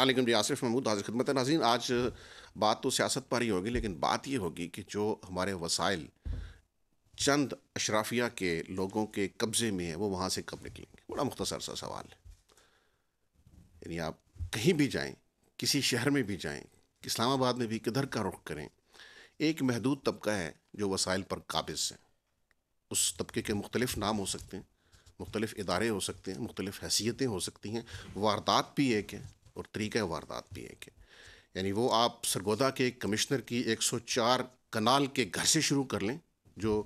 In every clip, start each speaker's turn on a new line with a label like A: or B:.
A: अल्लाम जी आसिफ महमूद हाजिर खदमत नाजीन आज बात तो सियासत पर ही होगी लेकिन बात ये होगी कि जो हमारे वसाइल चंद अशराफिया के लोगों के कब्ज़े में है वो वहाँ से कब निकलेंगे बड़ा मुख्तसर सा सवाल है यानी आप कहीं भी जाएँ किसी शहर में भी जाएँ इस्लामाबाद में भी किधर का रुख करें एक महदूद तबका है जो वसाइल पर काबिज है उस तबके के मुख्तलिफ नाम हो सकते हैं मुख्तलिफ इदारे हो सकते हैं मुख्तलिफ हैसियतें हो सकती हैं वारदात भी एक है और तरीक़ वारदात भी एक है यानी वो आप सरगोदा के कमिश्नर की 104 कनाल के घर से शुरू कर लें जो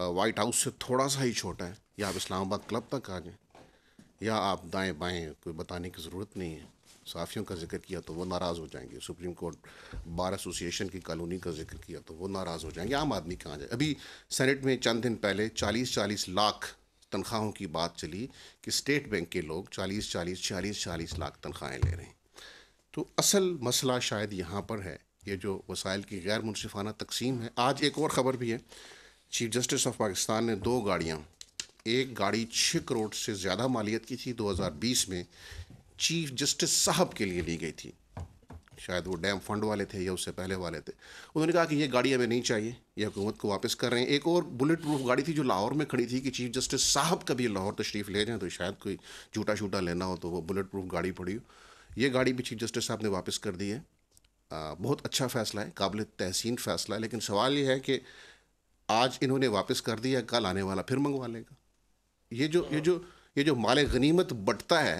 A: वाइट हाउस से थोड़ा सा ही छोटा है या आप इस्लामाबाद क्लब तक आ जाएं या आप दाएं बाएं कोई बताने की ज़रूरत नहीं है साफ़ियों का जिक्र किया तो वो नाराज़ हो जाएंगे सुप्रीम कोर्ट बार एसोसिएशन की कॉलोनी का जिक्र किया तो वो नाराज़ हो जाएंगे आम आदमी कहाँ जाए अभी सेनेट में चंद दिन पहले चालीस चालीस लाख तनख्वाहों की बात चली कि स्टेट बैंक के लोग 40 40 40 40 लाख तनख्वाहें ले रहे हैं तो असल मसला शायद यहाँ पर है ये जो वसाइल की गैर मुनफाना तकसीम है आज एक और ख़बर भी है चीफ जस्टिस ऑफ पाकिस्तान ने दो गाड़ियाँ एक गाड़ी छः करोड़ से ज़्यादा मालियत की थी 2020 में चीफ जस्टिस साहब के लिए ली गई थी शायद वो डैम फंड वाले थे या उससे पहले वाले थे उन्होंने कहा कि ये गाड़ी हमें नहीं चाहिए ये हुकूमत को वापस कर रहे हैं एक और बुलेट प्रूफ गाड़ी थी जो लाहौर में खड़ी थी कि चीफ जस्टिस साहब कभी लाहौर तशरीफ़ ले जाएँ तो शायद कोई झूठा शूटा लेना हो तो वो बुलेट प्रूफ गाड़ी पड़ी हो ये गाड़ी भी चीफ जस्टिस साहब ने वापस कर दी है बहुत अच्छा फ़ैसला है काबिल तहसीन फ़ैसला है लेकिन सवाल ये है कि आज इन्होंने वापस कर दिया कल आने वाला फिर मंगवा लेगा ये जो ये जो ये जो माल गनीमत बटता है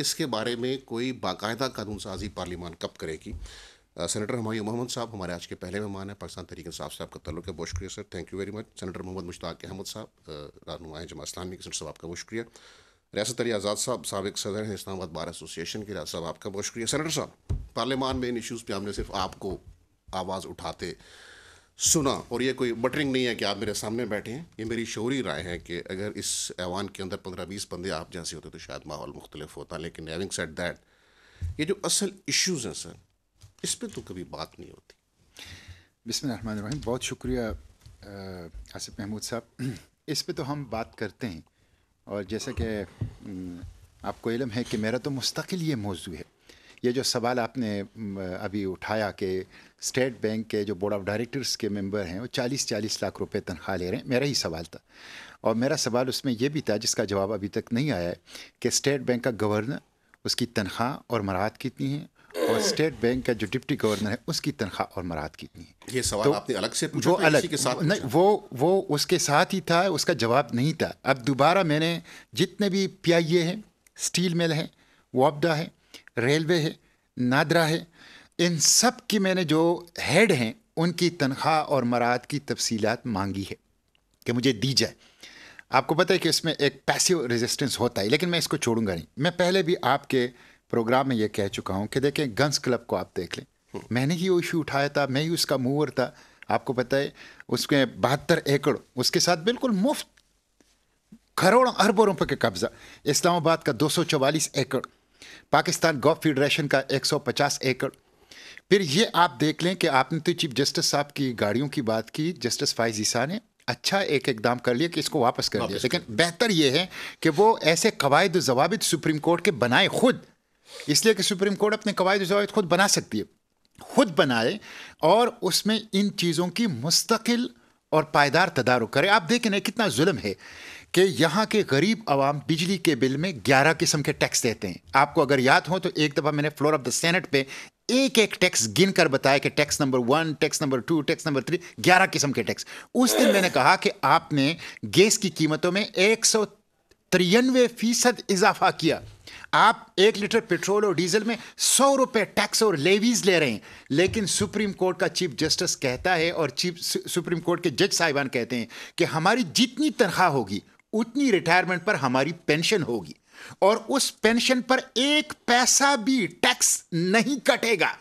A: इसके बारे में कोई बाकायदा कानून साजी पार्लीमान कब करेगी सेनेटर हमायूं मोहम्मद साहब हमारे आज के पहले मेहमान हैं पाकिस्तान तरीक साहब से आपका तल्लु है बहुत शुक्रिया sir thank you very much senator Mohammad Mushtaq Ahmad साहब रहनुमा जमा इस्लामी के सर साहब आपका बहुत शुक्रिया रियासत अली आज़ाद साहब सबक सदर हैं इस्लामाबाद बार एसोसिएशन के रियाज साहब आपका बहुत शुक्रिया सेनेटर साहब पार्लियामान में इन इशूज़ पर हमने सिर्फ आपको आवाज़ उठाते सुना और ये कोई बटरिंग नहीं है कि आप मेरे सामने बैठे हैं ये मेरी शोरी राय है कि अगर इस ऐवान के अंदर पंद्रह बीस बंदे आप जैसे होते तो शायद माहौल मुख्तलिफ होता लेकिन हैविंग सेट दैट ये जो असल इश्यूज़ हैं
B: सर इस पर तो कभी बात नहीं होती बिसमीम बहुत शुक्रिया आसिफ महमूद साहब इस पर तो हम बात करते हैं और जैसा कि आपको इलम है कि मेरा तो मुस्तकिल ये मौजू है ये जो सवाल आपने अभी उठाया कि स्टेट बैंक के जो बोर्ड ऑफ डायरेक्टर्स के मेंबर हैं वो 40-40 लाख रुपए तनख्वाह ले रहे हैं मेरा ही सवाल था और मेरा सवाल उसमें यह भी था जिसका जवाब अभी तक नहीं आया है कि स्टेट बैंक का गवर्नर उसकी तनख्वाह और मराहत कितनी है और स्टेट बैंक का जो डिप्टी गवर्नर है उसकी तनख्वाह और मराहत कितनी है
A: ये सवाल तो आपने अलग से पूछा वो तो अलग के साथ नहीं
B: वो वो उसके साथ ही था उसका जवाब नहीं था अब दोबारा मैंने जितने भी पी हैं स्टील मिल हैं वापडा है रेलवे है नादरा है इन सब की मैंने जो हेड हैं उनकी तनख्वाह और मराद की तफसीलात मांगी है कि मुझे दी जाए आपको पता है कि इसमें एक पैसिव रेजिस्टेंस होता है लेकिन मैं इसको छोड़ूंगा नहीं मैं पहले भी आपके प्रोग्राम में ये कह चुका हूँ कि देखें गन्स क्लब को आप देख लें हम्म। मैंने ही वो इशू उठाया था मैं ही उसका मूवर था आपको पता है उसके बहत्तर एकड़ उसके साथ बिल्कुल मुफ्त करोड़ों अरबों रुपये का कब्ज़ा इस्लामाबाद का दो एकड़ पाकिस्तान गॉफ फेडरेशन का 150 एकड़ फिर ये आप देख लें कि आपने तो चीफ जस्टिस साहब की गाड़ियों की बात की जस्टिस फाइज ईसा ने अच्छा एक एकदम कर लिया कि इसको वापस कर दिया लेकिन बेहतर ये है कि वो ऐसे कवायद जवाबित सुप्रीम कोर्ट के बनाए खुद इसलिए कि सुप्रीम कोर्ट अपने कवायद जवाब खुद बना सकती है खुद बनाए और उसमें इन चीज़ों की मुस्तकिल और पायदार तदारुक करे आप देखें ना कितना जुल्म है कि यहाँ के गरीब आवाम बिजली के बिल में ग्यारह किस्म के टैक्स देते हैं आपको अगर याद हो तो एक दफ़ा मैंने फ्लोर ऑफ द सेनेट पे एक एक टैक्स गिन कर बताया कि tax number one tax number two tax number three ग्यारह किस्म के टैक्स उस दिन मैंने कहा कि आपने गैस की कीमतों में एक सौ तिरानवे फीसद इजाफा किया आप एक लीटर पेट्रोल और डीजल में सौ रुपए टैक्स और लेवीज ले रहे हैं लेकिन सुप्रीम कोर्ट का चीफ जस्टिस कहता है और चीफ सुप्रीम कोर्ट के जज साहिबान कहते हैं कि हमारी जितनी तनख्वाह होगी उतनी रिटायरमेंट पर हमारी पेंशन होगी और उस पेंशन पर एक पैसा भी टैक्स नहीं कटेगा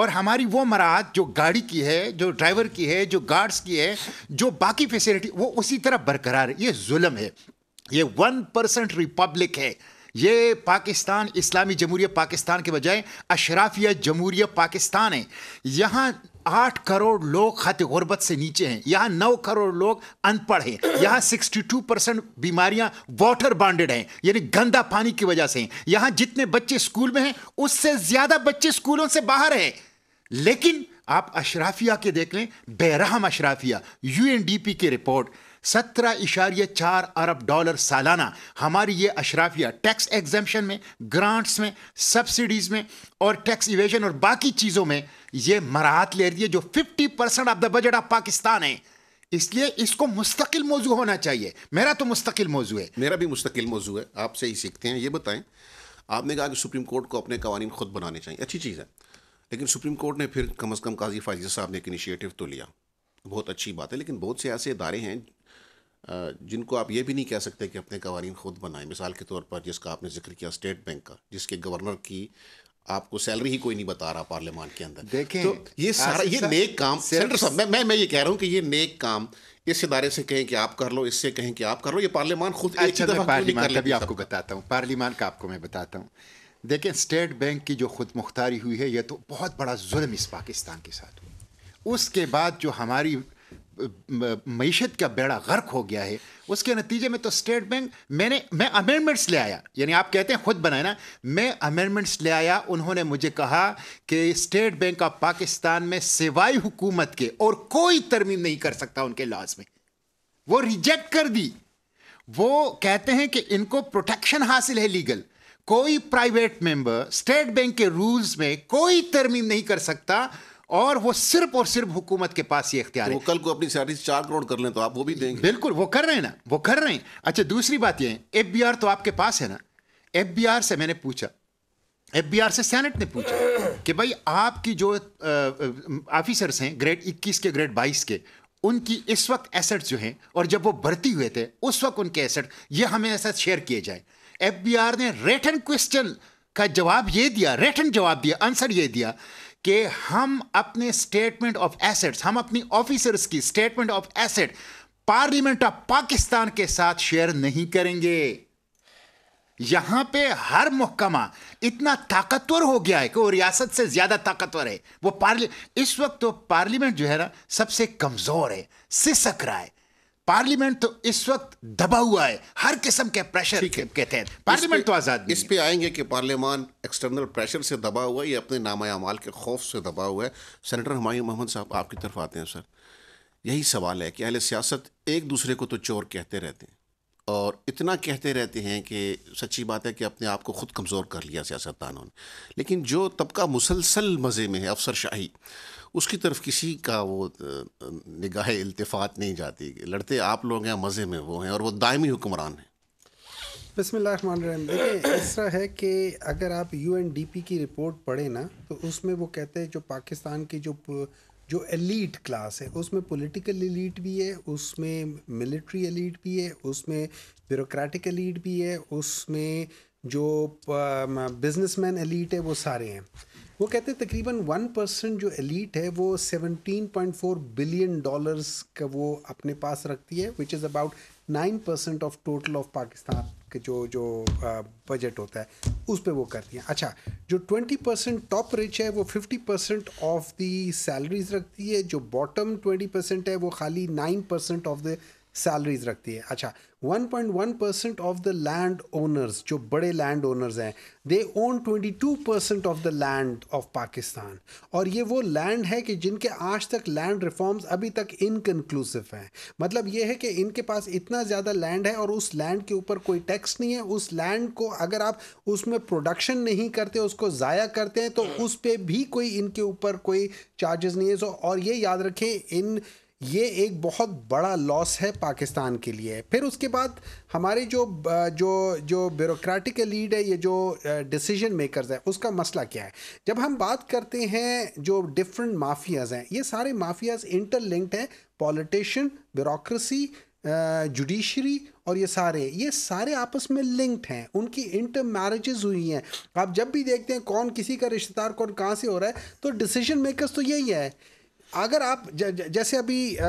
B: और हमारी वो मराहत जो गाड़ी की है जो ड्राइवर की है जो गार्ड्स की है जो बाकी फैसिलिटी वो उसी तरह बरकरार है ये जुल्म है ये वन परसेंट रिपब्लिक है ये पाकिस्तान इस्लामी जमहूरिय पाकिस्तान के बजाय अशराफिया जमहूरिय पाकिस्तान है यहाँ आठ करोड़ लोग खत गुरबत से नीचे हैं यहाँ नौ करोड़ लोग अनपढ़ हैं यहाँ सिक्सटी टू परसेंट बीमारियाँ वाटर बाउंडेड हैं यानी गंदा पानी की वजह से हैं यहाँ जितने बच्चे स्कूल में हैं उससे ज़्यादा बच्चे स्कूलों से बाहर हैं लेकिन आप अशराफिया के देख लें बेरहम अशराफिया यू की रिपोर्ट सत्रह इशारे चार अरब डॉलर सालाना हमारी ये अशराफिया टैक्स एग्जामेशन में ग्रांट्स में सब्सिडीज में और टैक्स इवेजन और बाकी चीज़ों में ये मराहत ले रही है जो fifty percent of the budget of Pakistan है इसलिए इसको मुस्तकिल मौजू होना चाहिए मेरा तो मुस्तकिल मौजू है
A: मेरा भी मुस्तकिल मौजू है आपसे ही सीखते हैं ये बताएं आपने कहा कि सुप्रीम कोर्ट को अपने कवानी खुद बनाने चाहिए अच्छी चीज़ है लेकिन सुप्रीम कोर्ट ने फिर कम अज़ कम काजी फायजा साहब ने एक इनिशिएटिव तो लिया बहुत अच्छी बात है लेकिन बहुत से ऐसे इदारे हैं जिनको आप ये भी नहीं कह सकते कि अपने कवानीन ख़ुद बनाएं मिसाल के तौर पर जिसका आपने जिक्र किया स्टेट बैंक का जिसके गवर्नर की आपको सैलरी ही कोई नहीं बता रहा पार्लियामान के अंदर
B: देखें तो ये सारा ये नेक काम सेंटर
A: साहब मैं मैं मैं ये कह रहा हूँ कि ये नेक काम इस इदारे से कहें कि आप कर लो इससे कहें कि आप कर लो ये पार्लियामान खुद पार्लियामान का भी आपको
B: बताता हूँ पार्लियामान का आपको मैं बताता हूँ देखें स्टेट बैंक की जो खुद मुख्तारी हुई है यह तो बहुत बड़ा जुल्म इस पाकिस्तान के साथ हुआ उसके बाद जो हमारी मीशत का बेड़ा गर्क हो गया है उसके नतीजे में तो स्टेट बैंक मैंने मैं अमेंडमेंट्स ले आया यानी आप कहते हैं खुद बनाए ना मैं अमेंडमेंट्स ले आया उन्होंने मुझे कहा कि स्टेट बैंक ऑफ पाकिस्तान में सिवाय हुकूमत के और कोई तरमीम नहीं कर सकता उनके लॉज में वो रिजेक्ट कर दी वो कहते हैं कि इनको प्रोटेक्शन हासिल है लीगल कोई प्राइवेट मेंबर स्टेट बैंक के रूल्स में कोई तरमीम नहीं कर सकता और वो सिर्फ और सिर्फ हुकूमत के पास ये अख्तियार तो है कल को अपनी सैलरी चार करोड़ कर लें तो आप वो भी देंगे बिल्कुल वो कर रहे हैं ना वो कर रहे हैं अच्छा दूसरी बात ये है एफ तो आपके पास है ना एफ से मैंने पूछा एफ से सैनेट ने पूछा कि भाई आपकी जो ऑफिसर्स हैं ग्रेड 21 के ग्रेड 22 के उनकी इस वक्त एसेट्स जो हैं और जब वो भर्ती हुए थे उस वक्त उनके एसेट ये हमें ऐसा शेयर किए जाए एफ ने रेटन क्वेश्चन का जवाब ये दिया रेटन जवाब दिया आंसर ये दिया कि हम अपने स्टेटमेंट ऑफ एसेट्स हम अपनी ऑफिसर्स की statement of asset parliament of Pakistan के साथ शेयर नहीं करेंगे यहां पे हर महकमा इतना ताकतवर हो गया है कि वो रियासत से ज्यादा ताकतवर है वो पार्ली इस वक्त तो पार्लियामेंट जो है ना सबसे कमजोर है सिसक रहा है पार्लियामेंट तो इस वक्त दबा हुआ है हर किस्म के प्रेशर के तहत पार्लियामेंट
A: तो आज़ाद इस पे आएंगे कि पार्लियामान एक्सटर्नल प्रेशर से दबा हुआ है या अपने नामायामाल के खौफ से दबा हुआ है सेनेटर हमायूं मोहम्मद साहब आपकी तरफ आते हैं सर यही सवाल है कि अहल सियासत एक दूसरे को तो चोर कहते रहते हैं और इतना कहते रहते हैं कि सच्ची बात है कि अपने आप को ख़ुद कमज़ोर कर लिया सियासतदानों ने लेकिन जो तबका मुसलसल मज़े में है अफसर शाही उसकी तरफ किसी का वो निगाह इल्तफात नहीं जाती लड़ते आप लोग हैं मज़े में वो हैं और वो दायमी हुक्मरान हैं
C: बसमीम देखिए ऐसा है कि अगर आप यू एन डी पी की रिपोर्ट पढ़े ना तो उसमें वो कहते हैं जो पाकिस्तान की जो जो एलीट क्लास है उसमें पॉलिटिकल एलीट भी है उसमें मिलिट्री एलीट भी है उसमें ब्यूरोक्रेटिक एलीट भी है उसमें जो बिजनेसमैन एलीट है वो सारे हैं वो कहते हैं तकरीबन वन परसेंट जो एलिट है वो seventeen point four billion dollars का वो अपने पास रखती है which is about nine percent of total of Pakistan के जो जो बजट होता है उस पर वो करती हैं अच्छा जो ट्वेंटी परसेंट टॉप रिच है वो fifty percent of the salaries रखती है जो बॉटम ट्वेंटी परसेंट है वो खाली nine percent of the salaries रखती है अच्छा 1.1 percent of the land owners जो बड़े लैंड ओनर्स हैं they own 22 percent of the land of Pakistan और ये वो लैंड है कि जिनके आज तक लैंड रिफॉर्म्स अभी तक इनकनक्लूसिव हैं मतलब ये है कि इनके पास इतना ज़्यादा लैंड है और उस लैंड के ऊपर कोई टैक्स नहीं है उस लैंड को अगर आप उसमें प्रोडक्शन नहीं करते उसको ज़ाया करते हैं तो उस पर भी कोई इनके ऊपर कोई चार्जेस नहीं है सो और ये याद रखें इन ये एक बहुत बड़ा लॉस है पाकिस्तान के लिए फिर उसके बाद हमारे जो जो जो ब्यूरोक्रेटिक लीड है ये जो डिसीजन मेकर्स है उसका मसला क्या है जब हम बात करते हैं जो डिफरेंट माफियाज़ हैं ये सारे माफियाज़ इंटरलिंक्ड हैं पॉलिटिशन ब्यूरोसी जुडिशरी और ये सारे ये सारे आपस में लिंक्ड हैं उनकी इंटर मैरिजेज हुई हैं आप जब भी देखते हैं कौन किसी का रिश्तेदार कौन कहाँ से हो रहा है तो डिसीजन मेकर्स तो यही है अगर आप ज, ज, जैसे अभी आ,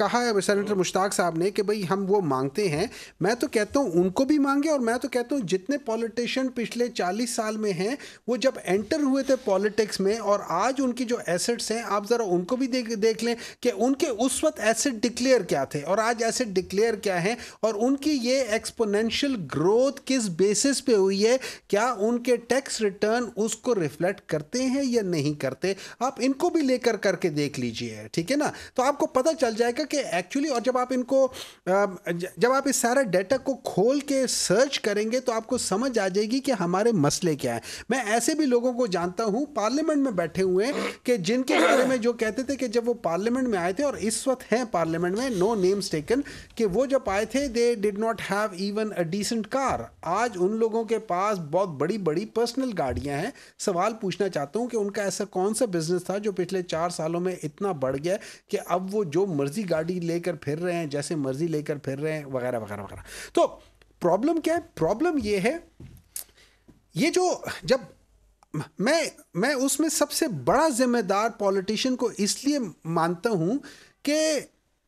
C: कहा है सेनेटर मुश्ताक साहब ने कि भाई हम वो मांगते हैं मैं तो कहता हूँ उनको भी मांगे और मैं तो कहता हूँ जितने पॉलिटिशियन पिछले चालीस साल में हैं वो जब एंटर हुए थे पॉलिटिक्स में और आज उनकी जो एसेट्स हैं आप ज़रा उनको भी देख देख लें कि उनके उस वक्त एसेट डिक्लेयर क्या थे और आज एसेट डिक्लेयर क्या है और उनकी ये एक्सपोनेंशियल ग्रोथ किस बेसिस पे हुई है क्या उनके टैक्स रिटर्न उसको रिफ्लेक्ट करते हैं या नहीं करते आप इनको भी लेकर कर करके देख लीजिए ठीक है ना तो आपको पता चल जाएगा कि एक्चुअली और जब आप इनको जब आप इस सारे डेटा को खोल के सर्च करेंगे तो आपको समझ आ जाएगी कि हमारे मसले क्या हैं मैं ऐसे भी लोगों को जानता हूँ पार्लियामेंट में बैठे हुए हैं कि जिनके बारे में जो कहते थे कि जब वो पार्लियामेंट में आए थे और इस वक्त हैं पार्लियामेंट में नो नेम्स टेकन कि वो जब आए थे they did not have even a decent car आज उन लोगों के पास बहुत बड़ी बड़ी पर्सनल गाड़ियाँ हैं सवाल पूछना चाहता हूँ कि उनका ऐसा कौन सा बिजनेस था जो पिछले चार चार सालों में इतना बढ़ गया कि अब वो जो मर्जी गाड़ी लेकर फिर रहे हैं जैसे मर्जी लेकर फिर रहे हैं वगैरह वगैरह वगैरह तो प्रॉब्लम क्या है प्रॉब्लम ये है ये जो जब मैं मैं उसमें सबसे बड़ा जिम्मेदार पॉलिटिशियन को इसलिए मानता हूँ कि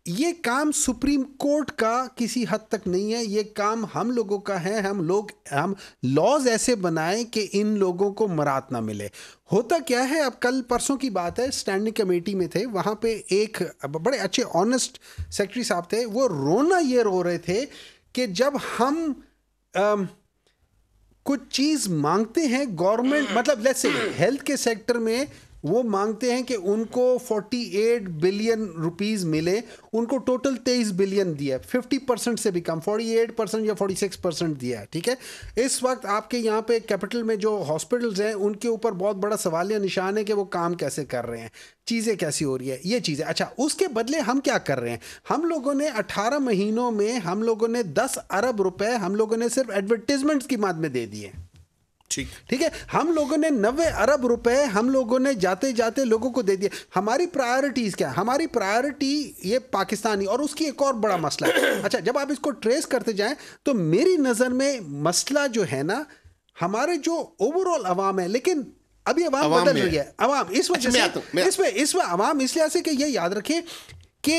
C: ये काम सुप्रीम कोर्ट का किसी हद तक नहीं है ये काम हम लोगों का है हम लोग हम लॉज ऐसे बनाएं कि इन लोगों को मरात ना मिले होता क्या है अब कल परसों की बात है स्टैंडिंग कमेटी में थे वहाँ पे एक बड़े अच्छे ऑनेस्ट सेक्रेटरी साहब थे वो रोना ये रो रहे थे कि जब हम आम, कुछ चीज़ मांगते हैं गवर्नमेंट मतलब जैसे हेल्थ के सेक्टर में वो मांगते हैं कि उनको 48 बिलियन रुपीस मिले उनको टोटल 23 बिलियन दिया है 50 परसेंट से भी कम 48 परसेंट या 46 परसेंट दिया है ठीक है इस वक्त आपके यहाँ पे कैपिटल में जो हॉस्पिटल्स हैं उनके ऊपर बहुत बड़ा सवाल या निशान है कि वो काम कैसे कर रहे हैं चीज़ें कैसी हो रही है ये चीज़ें अच्छा उसके बदले हम क्या कर रहे हैं हम लोगों ने अठारह महीनों में हम लोगों ने दस अरब रुपये हम लोगों ने सिर्फ एडवर्टीजमेंट्स की माद में दे दिए ठीक है हम लोगों ने नब्बे अरब रुपए हम लोगों ने जाते जाते लोगों को दे दिए हमारी प्रायोरिटीज क्या हमारी प्रायोरिटी ये पाकिस्तानी और उसकी एक और बड़ा मसला है अच्छा जब आप इसको ट्रेस करते जाएं तो मेरी नज़र में मसला जो है ना हमारे जो ओवरऑल अवाम है लेकिन अभी अवाम, बदल रही है अवाम इस अच्छा, वजह से इस वह अवाम इस लिहाज से कि ये याद रखें कि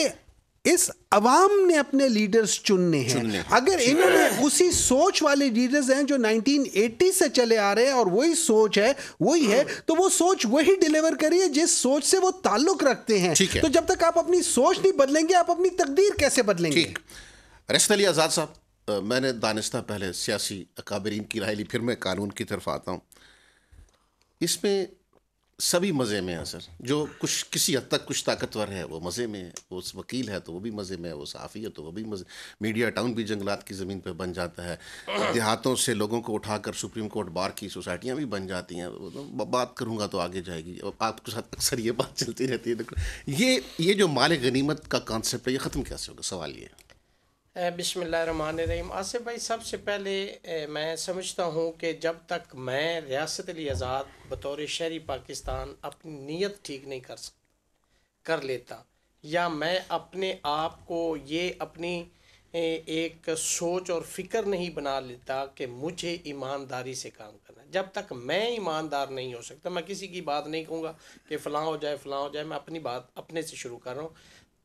C: इस अवाम ने अपने लीडर्स चुनने हैं चुनने है। अगर इन्होंने उसी सोच वाले लीडर्स हैं जो 1980 से चले आ रहे हैं और वही सोच है वही है तो वो सोच वही डिलीवर करिए जिस सोच से वो ताल्लुक रखते हैं है। तो जब तक आप अपनी सोच नहीं बदलेंगे आप अपनी तकदीर कैसे बदलेंगे
A: रशद अली आज़ाद साहब मैंने दानिस्ता पहले सियासी अकाबरीन की राय ली फिर मैं कानून की तरफ आता हूँ इसमें सभी मज़े में हैं सर जो कुछ किसी हद तक कुछ ताकतवर है वो मज़े में है वो वकील है तो वो भी मज़े में है वो साफ़ी है तो वो भी मज़े मीडिया टाउन भी जंगलात की ज़मीन पर बन जाता है देहातों से लोगों को उठाकर सुप्रीम कोर्ट बार की सोसाइटियाँ भी बन जाती हैं तो बात करूँगा तो आगे जाएगी आपके साथ अक्सर ये बात चलती रहती है ये ये जो माल गनीमत का कॉन्सेप्ट है ये ख़त्म कैसे होगा सवाल ये
D: रहीम आसिफ भाई सबसे पहले मैं समझता हूँ कि जब तक मैं रियासत आज़ाद बतौर शहरी पाकिस्तान अपनी नीयत ठीक नहीं कर सक कर लेता या मैं अपने आप को ये अपनी एक सोच और फिक्र नहीं बना लेता कि मुझे ईमानदारी से काम करना जब तक मैं ईमानदार नहीं हो सकता मैं किसी की बात नहीं कहूँगा कि फ़लाँ हो जाए फ़लाँ हो जाए मैं अपनी बात अपने से शुरू कर रहा हूँ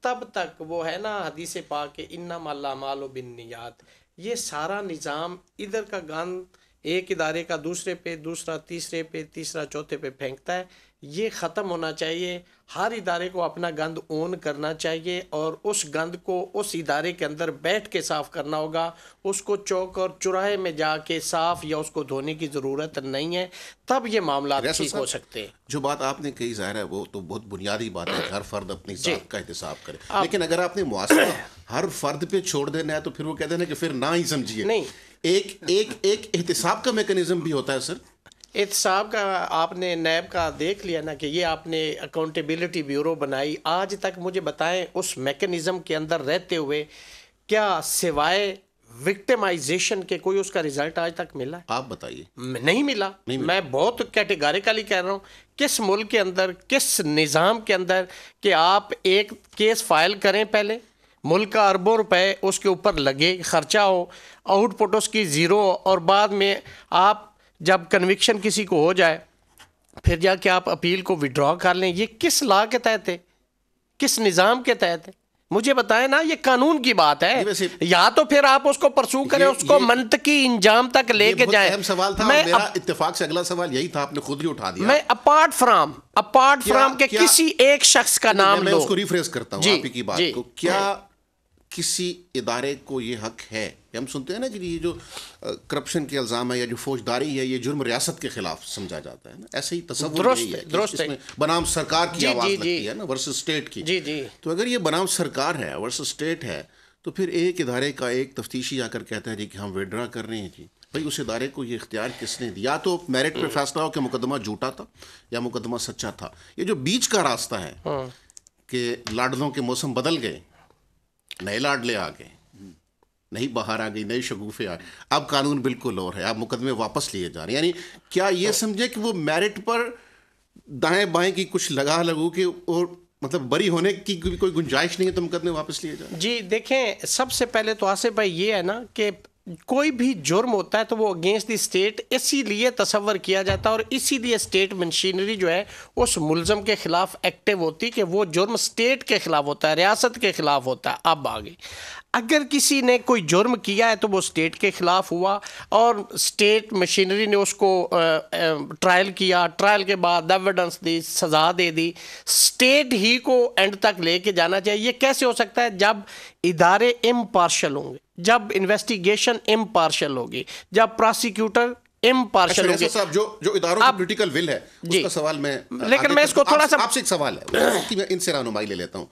D: तब तक वो है ना हदीस पा के इन्ना मालो बिन नियात ये सारा निज़ाम इधर का गंद एक इदारे का दूसरे पे दूसरा तीसरे पे तीसरा चौथे पे फेंकता है ये ख़त्म होना चाहिए हर इदारे को अपना गंद ओन करना चाहिए और उस गंद को उस इदारे के अंदर बैठ के साफ़ करना होगा उसको चौक और चुराहे में जाके साफ़ या उसको धोने की ज़रूरत नहीं है तब ये मामला ठीक हो सकते हैं
A: जो बात आपने कही ज़ाहिर है वो तो बहुत बुनियादी बात है हर फर्द अपनी का एहतसाब करे लेकिन अगर आपने मुआसा हर फर्द पर छोड़ देना है तो फिर वो कहते हैं कि फिर ना ही समझिए नहीं एक एक एक एहतसाब का मेकनिज़म भी होता है सर
D: इत साहब का आपने नैब का देख लिया ना कि ये आपने अकाउंटेबिलिटी ब्यूरो बनाई आज तक मुझे बताएं उस मेकनिज़म के अंदर रहते हुए क्या सिवाय विक्टिमाइजेशन के कोई उसका रिजल्ट आज तक मिला आप बताइए नहीं मिला नहीं मिला। मैं बहुत कैटेगरिकली कह रहा हूँ किस मुल्क के अंदर किस निज़ाम के अंदर कि आप एक केस फाइल करें पहले मुल्क का अरबों रुपए उसके ऊपर लगे खर्चा हो आउटपुट उसकी ज़ीरो और बाद में आप जब कन्विक्शन किसी को हो जाए फिर जाके आप अपील को विड्रॉ कर लें ये किस लॉ के तहत है किस निज़ाम के तहत है मुझे बताएं ना ये कानून की बात है या तो फिर आप उसको परसू करें उसको उसको की इंजाम तक लेके जाए सवाल था मैं मेरा अप...
A: इत्तेफाक से अगला सवाल यही था आपने खुद ही उठा दिया मैं
D: अपार्ट फ्राम अपार्ट फ्राम के क्या, किसी एक शख्स का नाम मैं, उसको रिफ्रेश करता हूँ क्या
A: किसी इदारे को ये हक है हम सुनते हैं ना कि ये जो करप्शन के इल्ज़ाम है या जो फौजदारी है ये जुर्म रियासत के खिलाफ समझा जाता है ना ऐसे ही तस्वुर बनाम सरकार की आवाज़ लगती है ना वर्सेस स्टेट की जी जी तो अगर ये बनाम सरकार है वर्सेस स्टेट है तो फिर एक इदारे का एक तफ्तीशी आकर कहता है जी कि हम विड्रा कर रहे हैं जी भाई उस इदारे को ये इख्तियार किसने दिया तो मेरिट पर फैसला हो कि मुकदमा झूठा था या मुकदमा सच्चा था ये जो बीच का रास्ता है हाँ। कि लाडलों के मौसम बदल गए नए लाडले आ गए नहीं बाहर आ गई नए शगुफे आ गए अब कानून बिल्कुल और है अब मुकदमे वापस लिए जा रहे हैं यानी क्या ये समझे कि वो मेरिट पर दाएं बाएं की कुछ लगा लगू कि और मतलब बरी होने की कोई गुंजाइश नहीं है तो मुकदमे
D: वापस लिए जाए जी देखें सबसे पहले तो आसिफ भाई ये है ना कि कोई भी जुर्म होता है तो वो अगेंस्ट द स्टेट इसीलिए तसवर किया जाता है और इसीलिए स्टेट मशीनरी जो है उस मुलजम के ख़िलाफ़ एक्टिव होती कि वो जुर्म स्टेट के ख़िलाफ़ होता है रियासत के ख़िलाफ़ होता है अब आगे अगर किसी ने कोई जुर्म किया है तो वो स्टेट के ख़िलाफ़ हुआ और स्टेट मशीनरी ने उसको ट्रायल किया ट्रायल के बाद एविडेंस दी सज़ा दे दी स्टेट ही को एंड तक लेके जाना चाहिए ये कैसे हो सकता है जब इदारे इम्पार्शल होंगे जब इन्वेस्टिगेशन इम्पार्शल होगी जब प्रोसिक्यूटर इम्पार्शल होगी साहब जो जो का विल है उसका सवाल मैं
A: लेकिन मैं इसको थोड़ा सा आपसे एक सवाल है इनसे रहनुमाई ले लेता हूँ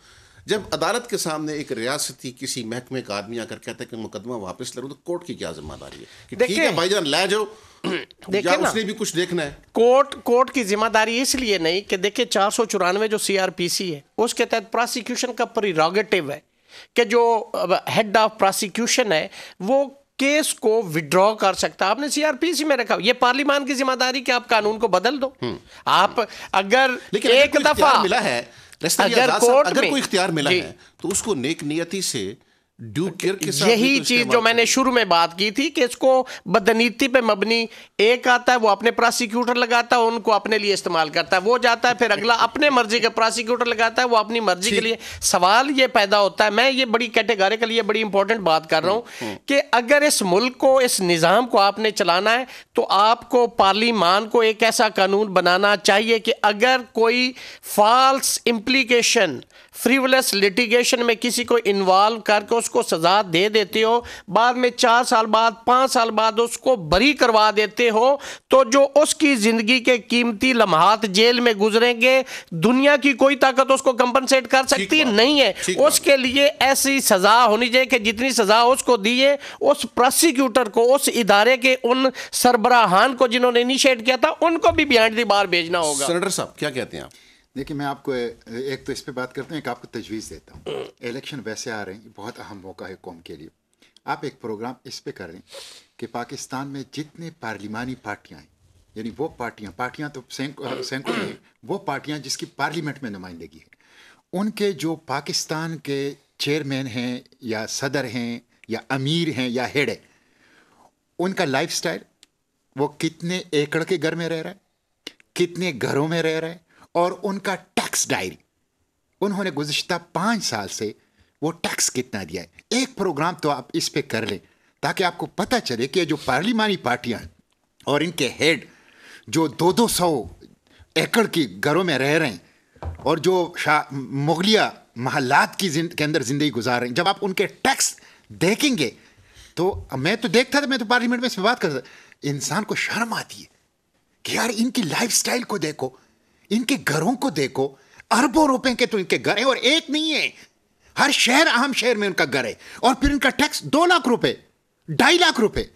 A: जब अदालत के सामने एक रियासती किसी महकमे का आदमी आकर कहता है कि मुकदमा वापस ले तो कोर्ट की क्या जिम्मेदारी है ठीक है भाई जान ला जाओ देखिए उसने भी कुछ देखना है
D: कोर्ट कोर्ट की जिम्मेदारी इसलिए नहीं कि देखिए चार सौ चौरानवे जो सीआरपीसी है उसके तहत प्रोसिक्यूशन का प्रिरोगेटिव है कि जो हेड ऑफ प्रोसिक्यूशन है वो केस को विड्रॉ कर सकता है आपने सीआरपीसी में रखा ये पार्लियामान की जिम्मेदारी कि आप कानून को बदल दो हम्म। आप अगर लेकिन एक दफा मिला है अगर कोर्ट अगर कोई इख्तियार मिला है तो उसको
A: नेक नियति से यही तो चीज जो मैंने
D: शुरू में बात की थी कि इसको बदनीति पे मबनी एक आता है वो अपने प्रोसिक्यूटर लगाता है उनको अपने लिए इस्तेमाल करता है वो जाता है फिर अगला अपने मर्जी का प्रोसिक्यूटर लगाता है वो अपनी मर्जी के लिए सवाल ये पैदा होता है मैं ये बड़ी कैटेगरी के लिए बड़ी इंपॉर्टेंट बात कर रहा हूँ हम्म, हम्म। कि अगर इस मुल्क को इस निज़ाम को आपने चलाना है तो आपको पार्लीमान को एक ऐसा कानून बनाना चाहिए कि अगर कोई फॉल्स इम्प्लीकेशन फ्रीवलेस लिटिगेशन में किसी को इन्वॉल्व करके उसको सजा दे देते हो बाद में चार साल बाद पाँच साल बाद उसको बरी करवा देते हो तो जो उसकी ज़िंदगी के कीमती लम्हात जेल में गुजरेंगे दुनिया की कोई ताकत उसको कंपनसेट कर सकती नहीं है उसके लिए ऐसी सज़ा होनी चाहिए कि जितनी सज़ा उसको दी है उस प्रोसिक्यूटर को उस इदारे के उन सरबराहान को जिन्होंने इनिशिएट किया था उनको भी बिहाइंड दी बार भेजना होगा सेनेटर
B: साहब क्या कहते हैं आप देखिए मैं आपको एक तो इस पर बात करता हूँ एक आपको तजवीज़ देता हूँ इलेक्शन वैसे आ रहे हैं बहुत अहम मौका है कौम के लिए आप एक प्रोग्राम इस पे कर रहे हैं कि पाकिस्तान में जितने पार्लिमानी पार्टियाँ हैं यानी वो पार्टियाँ पार्टियाँ तो सेंको सेंको हैं वो पार्टियाँ जिसकी पार्लियामेंट में नुमाइंदगी है उनके जो पाकिस्तान के चेयरमैन हैं या सदर हैं या अमीर हैं या हेड है उनका लाइफ वो कितने एकड़ के घर में रह रहा है कितने घरों में रह रहा है और उनका टैक्स डायरी उन्होंने गुजश्ता पाँच साल से वो टैक्स कितना दिया है एक प्रोग्राम तो आप इस पर कर लें ताकि आपको पता चले कि जो पार्लिमानी पार्टियाँ और इनके हेड जो दो दो सौ एकड़ की घरों में रह रहे हैं और जो शाह मुगलिया महलात की के अंदर ज़िंदगी गुजार रहे हैं जब आप उनके टैक्स देखेंगे तो मैं तो देखता था मैं तो पार्लियामेंट में इस पर बात करता इंसान को शर्म आती है कि यार इनकी लाइफ को देखो इनके घरों को देखो अरबों रुपए के तो इनके घर हैं और एक नहीं है हर शहर अहम शहर में उनका घर है और फिर इनका टैक्स दो लाख रुपए ढाई लाख रुपए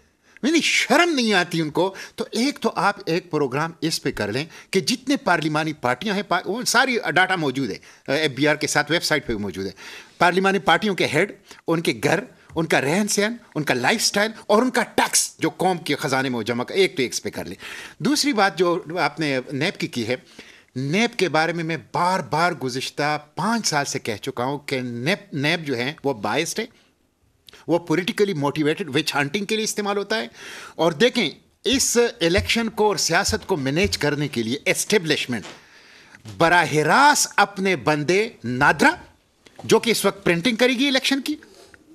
B: यानी शर्म नहीं आती उनको तो एक तो आप एक प्रोग्राम इस पे कर लें कि जितने पार्लिमानी पार्टियां हैं पा, वो सारी डाटा मौजूद है आर के साथ वेबसाइट पे भी मौजूद है पार्लिमानी पार्टियों के हेड उनके घर उनका रहन सहन उनका लाइफ स्टाइल और उनका टैक्स जो कौम के ख़जाने में जमा एक तो एक पे कर लें दूसरी बात जो आपने नैब की की है नेप के बारे में मैं बार बार गुजशत पाँच साल से कह चुका हूँ कि नेप नेप जो है वो बायस्ड है वो पॉलिटिकली मोटिवेटेड विच हंटिंग के लिए इस्तेमाल होता है और देखें इस इलेक्शन को और सियासत को मैनेज करने के लिए एस्टेब्लिशमेंट बराह रास अपने बंदे नादरा जो कि इस वक्त प्रिंटिंग करेगी इलेक्शन की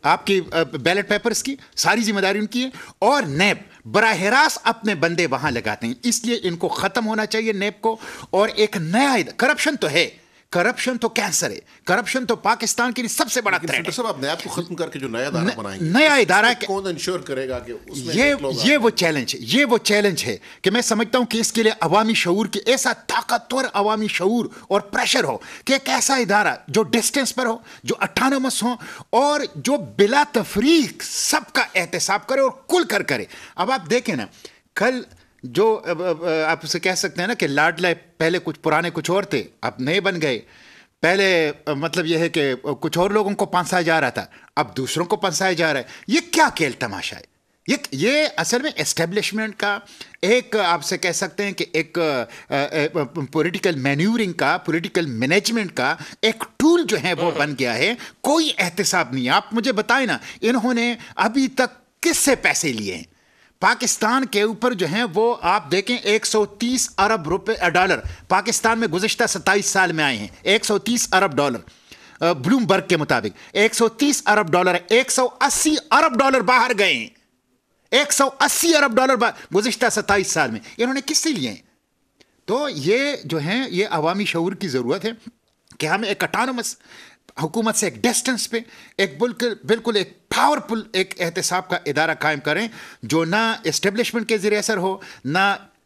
B: आपकी बैलेट पेपर्स की सारी जिम्मेदारी उनकी है और नैब बरह रास्त अपने बंदे वहां लगाते हैं इसलिए इनको खत्म होना चाहिए नेप को और एक नया करप्शन तो है करप्शन तो कैंसर है करप्शन तो पाकिस्तान के लिए सबसे बड़ा थ्रेट है आप नैब को खत्म करके जो नया नया इदारा कौन इंश्योर करेगा कि उसमें ये ये वो चैलेंज है ये वो चैलेंज है कि मैं समझता हूँ कि इसके लिए अवामी शूर की ऐसा ताकतवर अवामी शूर और प्रेशर हो कि एक ऐसा इदारा जो डिस्टेंस पर हो जो अट्ठानमस हो और जो बिला तफरीक सबका एहतसाब करे और कुल कर करे अब आप देखें ना कल जो आप उसे कह सकते हैं ना कि लाडले पहले कुछ पुराने कुछ और थे अब नए बन गए पहले मतलब यह है कि कुछ और लोगों को पंसाया जा रहा था अब दूसरों को पंसाया जा रहा है ये क्या खेल तमाशा है ये ये असल में एस्टेब्लिशमेंट का एक आपसे कह सकते हैं कि एक पॉलिटिकल मैन्यूरिंग का पॉलिटिकल मैनेजमेंट का एक टूल जो है वो बन गया है कोई एहतसाब नहीं आप मुझे बताएं ना इन्होंने अभी तक किससे पैसे लिए हैं पाकिस्तान के ऊपर जो है वो आप देखें 130 अरब रुपए डॉलर पाकिस्तान में गुजशत 27 साल में आए हैं 130 अरब डॉलर ब्लूमबर्ग के मुताबिक 130 अरब डॉलर 180 अरब डॉलर बाहर गए हैं 180 अरब डॉलर गुजशत 27 साल में इन्होंने किससे लिए हैं तो ये जो है ये अवामी शूर की ज़रूरत है कि हम एक अटानमस हुकूमत से एक डिस्टेंस पे एक बिल्कुल बिल्कुल एक पावरफुल एक एहतसाब का इदारा कायम करें जो ना इस्टेबलिशमेंट के ज़रिए असर हो ना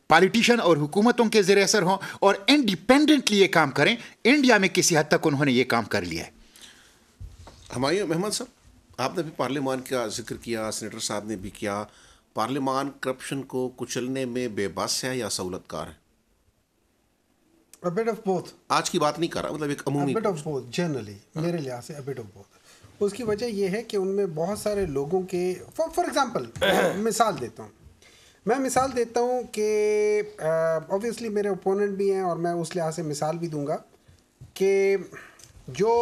B: पॉलिटिशन और हुकूमतों के ज़रिए असर हो और इंडिपेंडेंटली ये काम करें इंडिया में किसी हद तक उन्होंने ये काम कर लिया है
A: हमारे मेहमान साहब आपने भी पार्लियामान का जिक्र किया सीनेटर साहब ने भी किया पार्लियामान करप्शन को कुचलने में बेबस है या सहूलतकार है
C: a bit of both
A: आज की बात नहीं कर रहा मतलब एक अमूमी a bit
C: हाँ। मेरे लिहाज से a ऑफ बोथ उसकी वजह यह है कि उनमें बहुत सारे लोगों के फॉर एग्जांपल मिसाल देता हूँ मैं मिसाल देता हूँ कि ऑब्वियसली मेरे ओपोनेंट भी हैं और मैं उस लिहाज से मिसाल भी दूंगा कि जो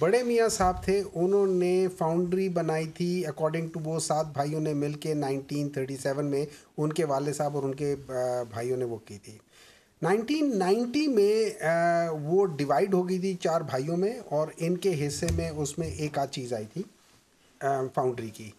C: बड़े मियाँ साहब थे उन्होंने फाउंड्री बनाई थी अकॉर्डिंग टू वो सात भाइयों ने मिल के नाइनटीन में उनके वाले साहब और उनके भाइयों ने वो की थी 1990 में वो डिवाइड हो गई थी चार भाइयों में और इनके हिस्से में उसमें एक आध चीज़ आई थी फाउंड्री की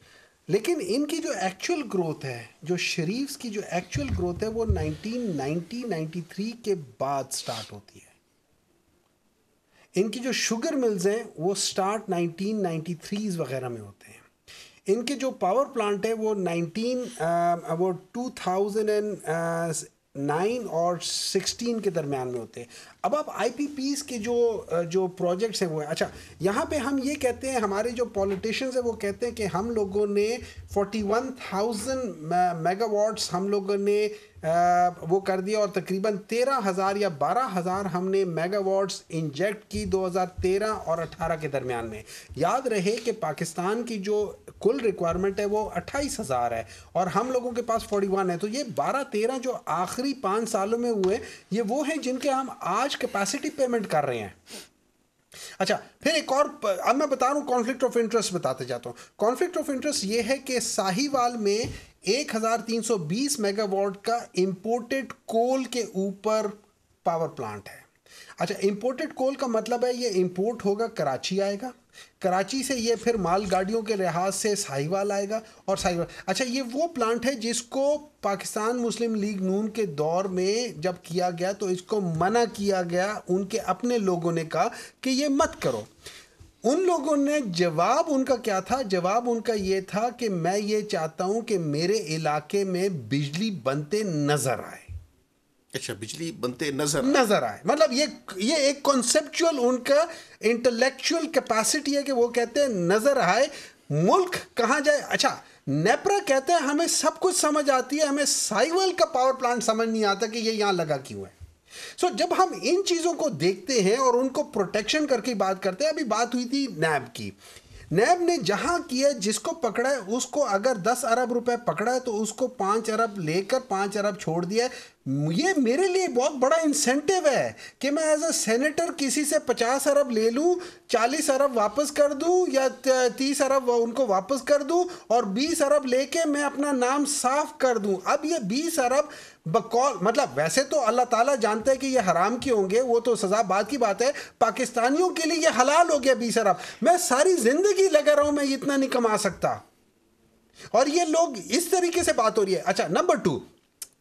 C: लेकिन इनकी जो एक्चुअल ग्रोथ है जो शरीफ्स की जो एक्चुअल ग्रोथ है वो 1990 93 के बाद स्टार्ट होती है इनकी जो शुगर मिल्स हैं वो स्टार्ट 1993 वगैरह में होते हैं इनके जो पावर प्लांट है वो 19 आ, वो 2008 नाइन और सिक्सटीन के दरमियान में होते हैं अब आप आई के जो जो प्रोजेक्ट्स हैं वो है अच्छा यहाँ पे हम ये कहते हैं हमारे जो पॉलिटिशियंस हैं वो कहते हैं कि हम लोगों ने 41,000 मेगावाट्स हम लोगों ने आ, वो कर दिया और तकरीबन तेरह हज़ार या बारह हज़ार हमने मेगावाट्स इंजेक्ट की 2013 और 18 के दरमियान में याद रहे कि पाकिस्तान की जो कुल रिक्वायरमेंट है वो अट्ठाईस हज़ार है और हम लोगों के पास वन है तो ये बारह तेरह जो आखिरी पाँच सालों में हुए ये वो हैं जिनके हम आज आज कैपेसिटी पेमेंट कर रहे हैं अच्छा फिर एक और अब मैं बता रहा हूँ कॉन्फ्लिक्ट ऑफ इंटरेस्ट बताते जाता हूँ कॉन्फ्लिक्ट ऑफ इंटरेस्ट ये है कि साहिवाल में 1320 मेगावाट का इंपोर्टेड कोल के ऊपर पावर प्लांट है अच्छा इंपोर्टेड कोल का मतलब है ये इंपोर्ट होगा कराची आएगा कराची से ये फिर माल गाड़ियों के लिहाज से साहिवाल आएगा और साहिवाल अच्छा ये वो प्लांट है जिसको पाकिस्तान मुस्लिम लीग नून के दौर में जब किया गया तो इसको मना किया गया उनके अपने लोगों ने कहा कि ये मत करो उन लोगों ने जवाब उनका क्या था जवाब उनका ये था कि मैं ये चाहता हूँ कि मेरे इलाके में बिजली बनते नज़र आए अच्छा बिजली बनते नजर नजर आए मतलब ये ये एक कॉन्सेप्चुअल उनका इंटेलेक्चुअल कैपेसिटी है कि वो कहते हैं नजर आए मुल्क कहाँ जाए अच्छा नेप्रा कहते हैं हमें सब कुछ समझ आती है हमें साइवल का पावर प्लांट समझ नहीं आता कि ये यहाँ लगा क्यों है सो so, जब हम इन चीज़ों को देखते हैं और उनको प्रोटेक्शन करके बात करते हैं अभी बात हुई थी नैब की नैब ने जहां किया जिसको पकड़ा है उसको अगर दस अरब रुपए पकड़ा है तो उसको 5 अरब लेकर 5 अरब छोड़ दिया ये मेरे लिए बहुत बड़ा इंसेंटिव है कि मैं एज अ सेनेटर किसी से पचास अरब ले लूं चालीस अरब वापस कर दूं या तीस अरब उनको वापस कर दूं और बीस अरब लेके मैं अपना नाम साफ कर दूं अब ये बीस अरब बकौल मतलब वैसे तो अल्लाह ताला जानते हैं कि ये हराम के होंगे वो तो सजा बाद की बात है पाकिस्तानियों के लिए ये हलाल हो गया बीस अरब मैं सारी ज़िंदगी लगा रहा हूँ मैं इतना नहीं कमा सकता और ये लोग इस तरीके से बात हो रही है अच्छा नंबर टू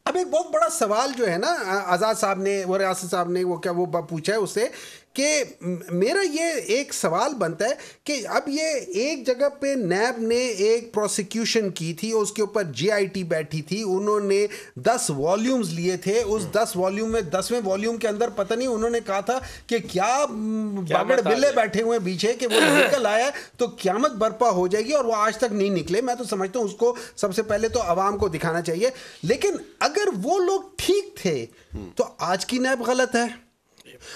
C: अब एक बहुत बड़ा सवाल जो है ना आज़ाद साहब ने वो रियासत साहब ने वो क्या वो पूछा है उससे कि मेरा ये एक सवाल बनता है कि अब ये एक जगह पे नैब ने एक प्रोसिक्यूशन की थी उसके ऊपर जीआईटी बैठी थी उन्होंने दस वॉल्यूम्स लिए थे उस दस वॉल्यूम में दसवें वॉल्यूम के अंदर पता नहीं उन्होंने कहा था कि क्या, क्या बिल्ले बैठे हुए पीछे कि वो निकल आया तो क्यामत बर्पा हो जाएगी और वो आज तक नहीं निकले मैं तो समझता हूँ उसको सबसे पहले तो आवाम को दिखाना चाहिए लेकिन अगर वो लोग ठीक थे तो आज की नैब गलत है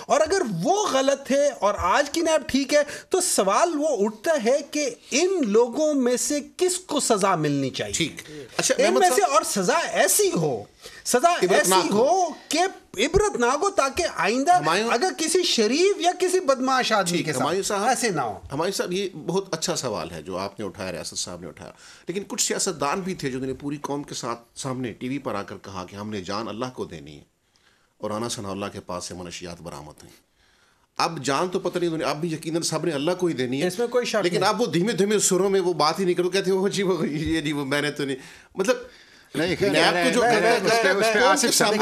C: और अगर वो गलत है और आज की नैब ठीक है तो सवाल वो उठता है कि इन लोगों में से किसको सजा मिलनी चाहिए ठीक अच्छा में से और सजा ऐसी हो सजा ऐसी हो कि ना हो ताकि आइंदा अगर किसी शरीफ या किसी बदमाश आदमी के साथ साहब ऐसे ना हो हमारे साहब ये बहुत
A: अच्छा सवाल है जो आपने उठाया रियासत साहब ने उठाया लेकिन कुछ सियासतदान भी थे जिन्होंने पूरी कौम के साथ सामने टीवी पर आकर कहा कि हमने जान अल्लाह को देनी है और राना सनाउल्ला के पास से मनशियात बरामद हुई अब जान तो पता नहीं दुनिया अब भी यकीन सब ने अल्लाह को ही देनी है इसमें कोई शक लेकिन अब वो धीमे धीमे सुरों में वो बात ही निकल करो कहते हो जी वो ये जी वो मैंने तो नहीं मतलब नहीं आपको जो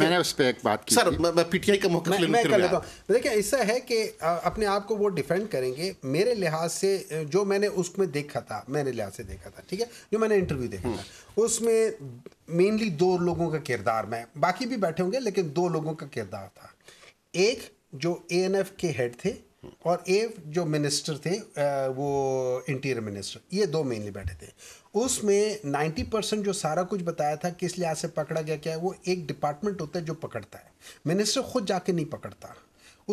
A: मैंने उस पर एक बात की सर मैं पीटीआई का मौका मैं कर लेता हूँ
C: देखिए ऐसा है कि अपने आप को वो डिफेंड करेंगे मेरे लिहाज से जो मैंने उसमें देखा था मैंने लिहाज से देखा था ठीक है जो मैंने इंटरव्यू देखा था हम्म। उसमें मेनली दो लोगों का किरदार में बाकी भी बैठे होंगे लेकिन दो लोगों का किरदार था एक जो ए के हेड थे और एक जो मिनिस्टर थे वो इंटीरियर मिनिस्टर ये दो मेनली बैठे थे उसमें नाइन्टी परसेंट जो सारा कुछ बताया था किस लिहाज से पकड़ा गया क्या है वो एक डिपार्टमेंट होता है जो पकड़ता है मिनिस्टर खुद जाके नहीं पकड़ता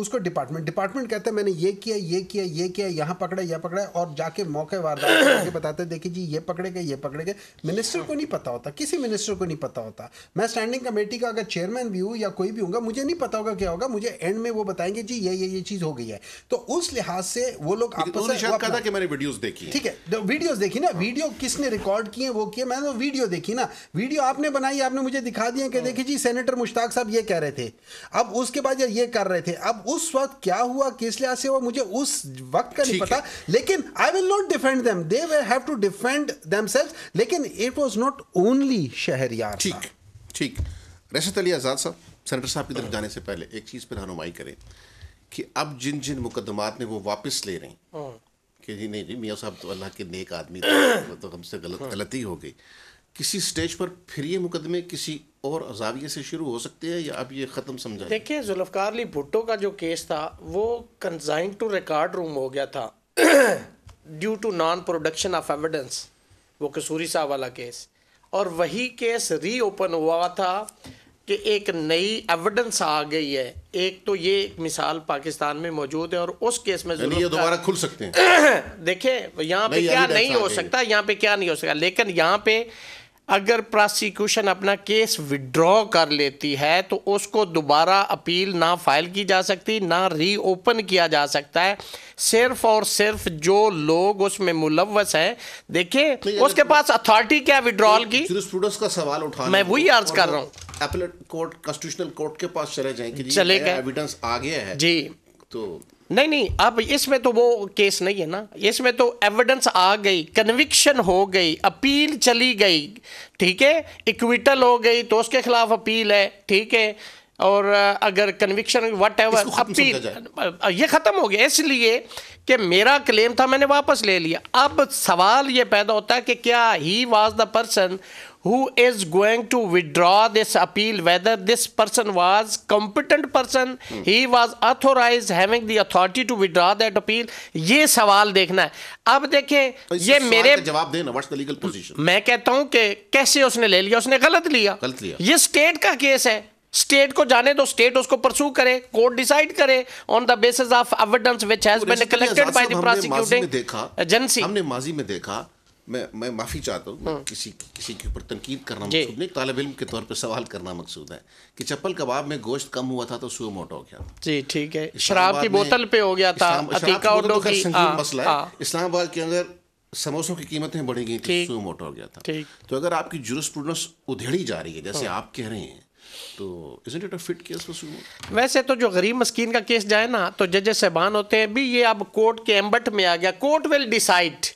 C: उसको डिपार्टमेंट डिपार्टमेंट कहते हैं मैंने ये किया ये किया ये किया यहाँ पकड़ा यह पकड़ा और जाके मौके वारदात करके बताते हैं देखिए जी ये पकड़े गए ये पकड़े गए मिनिस्टर को नहीं पता होता किसी मिनिस्टर को नहीं पता होता मैं स्टैंडिंग कमेटी का अगर चेयरमैन भी हूँ या कोई भी होगा मुझे नहीं पता होगा क्या होगा मुझे एंड में वो बताएंगे जी ये ये ये चीज़ हो गई है तो उस लिहाज से वो लोग आपस में
A: मैंने वीडियोस देखी ठीक
C: है वीडियोस तो देखी ना वीडियो किसने रिकॉर्ड किए वो किए मैंने वीडियो देखी ना वीडियो आपने बनाई आपने मुझे दिखा दिया कि हाँ। देखिए जी सेनेटर मुश्ताक साहब ये कह रहे थे अब उसके बाद ये कर रहे थे अब उस वक्त क्या हुआ किस लिहाज से हुआ मुझे उस वक्त का नहीं पता लेकिन I will not defend them they will have to defend themselves लेकिन इट वॉज नॉट ओनली शहर यार ठीक ठीक रशद अली आज़ाद साहब सेनेटर साहब की तरफ जाने से पहले एक
A: चीज़ पर रहनुमाई करें कि अब जिन जिन मुकदमात में वो वापस ले रहे हैं हाँ। कि जी नहीं जी मियाँ साहब तो अल्लाह के नेक आदमी थे तो हमसे गलत हाँ। गलती हो गई किसी स्टेज पर फिर ये मुकदमे किसी और जाविये से शुरू हो सकते हैं या अब ये ख़त्म समझा
D: देखिए जुल्फ़कार अली भुट्टो का जो केस था वो कंजाइन टू रिकॉर्ड रूम हो गया था due to non production of evidence वो कसूरी साहब वाला केस और वही केस री ओपन हुआ था कि एक नई एविडेंस आ गई है एक तो ये एक मिसाल पाकिस्तान में मौजूद है और उस केस में ये दोबारा खुल सकते हैं देखिए यहाँ पे क्या नहीं हो सकता यहाँ पे क्या नहीं हो सकता लेकिन यहाँ पे अगर प्रोसिक्यूशन अपना केस विड्रॉ कर लेती है तो उसको दोबारा अपील ना फाइल की जा सकती ना रीओपन किया जा सकता है सिर्फ और सिर्फ जो लोग उसमें मुलवस हैं देखिए तो उसके पास अथॉरिटी क्या विड्रॉल की का
A: सवाल उठा मैं वही अर्ज कर रहा हूँ
D: अपीलेट कोर्ट कॉन्स्टिट्यूशनल कोर्ट के पास चले जाएंगे चले गए एविडेंस आ गया है जी तो नहीं नहीं अब इसमें तो वो केस नहीं है ना इसमें तो एविडेंस आ गई कन्विक्शन हो गई अपील चली गई ठीक है इक्विटल हो गई तो उसके खिलाफ अपील है ठीक है और अगर कन्विक्शन वट एवर अपील ये ख़त्म हो गया इसलिए कि मेरा क्लेम था मैंने वापस ले लिया अब सवाल ये पैदा होता है कि क्या he was the person who is going to withdraw this appeal whether this person was competent person hmm. he was authorized having the authority to withdraw that appeal ये सवाल देखना है अब देखें तो ये मेरे जवाब देना व्हाट्स द लीगल पोजीशन मैं कहता हूं कि कैसे उसने ले लिया उसने गलत लिया गलत लिया ये स्टेट का केस है स्टेट को जाने दो स्टेट उसको परसू करे कोर्ट डिसाइड करे on the basis of evidence which has been collected by the prosecuting
A: agency हमने माजी में देखा मैं मैं माफ़ी चाहता हूँ हाँ। किसी किसी के ऊपर तनकीद करना मकसूद नहीं तालब इम के तौर पर सवाल करना मकसूद है कि चप्पल कबाब में गोश्त कम हुआ था तो सुबह मोटा हो गया जी ठीक है शराब की बोतल पे हो गया था तो हाँ, मसला है हाँ। इस्लामाबाद के अंदर समोसों की कीमतें बढ़ गई थी सुबह मोटा हो गया था तो अगर आपकी जुरस्प्रूडेंस उधेड़ी जा रही है जैसे आप कह रहे हैं तो isn't it a fit case for
D: वैसे तो जो गरीब मस्कीन का केस जाए ना तो जजे सहबान होते हैं भी ये अब कोर्ट के एम्बट में आ गया कोर्ट विल डिसाइड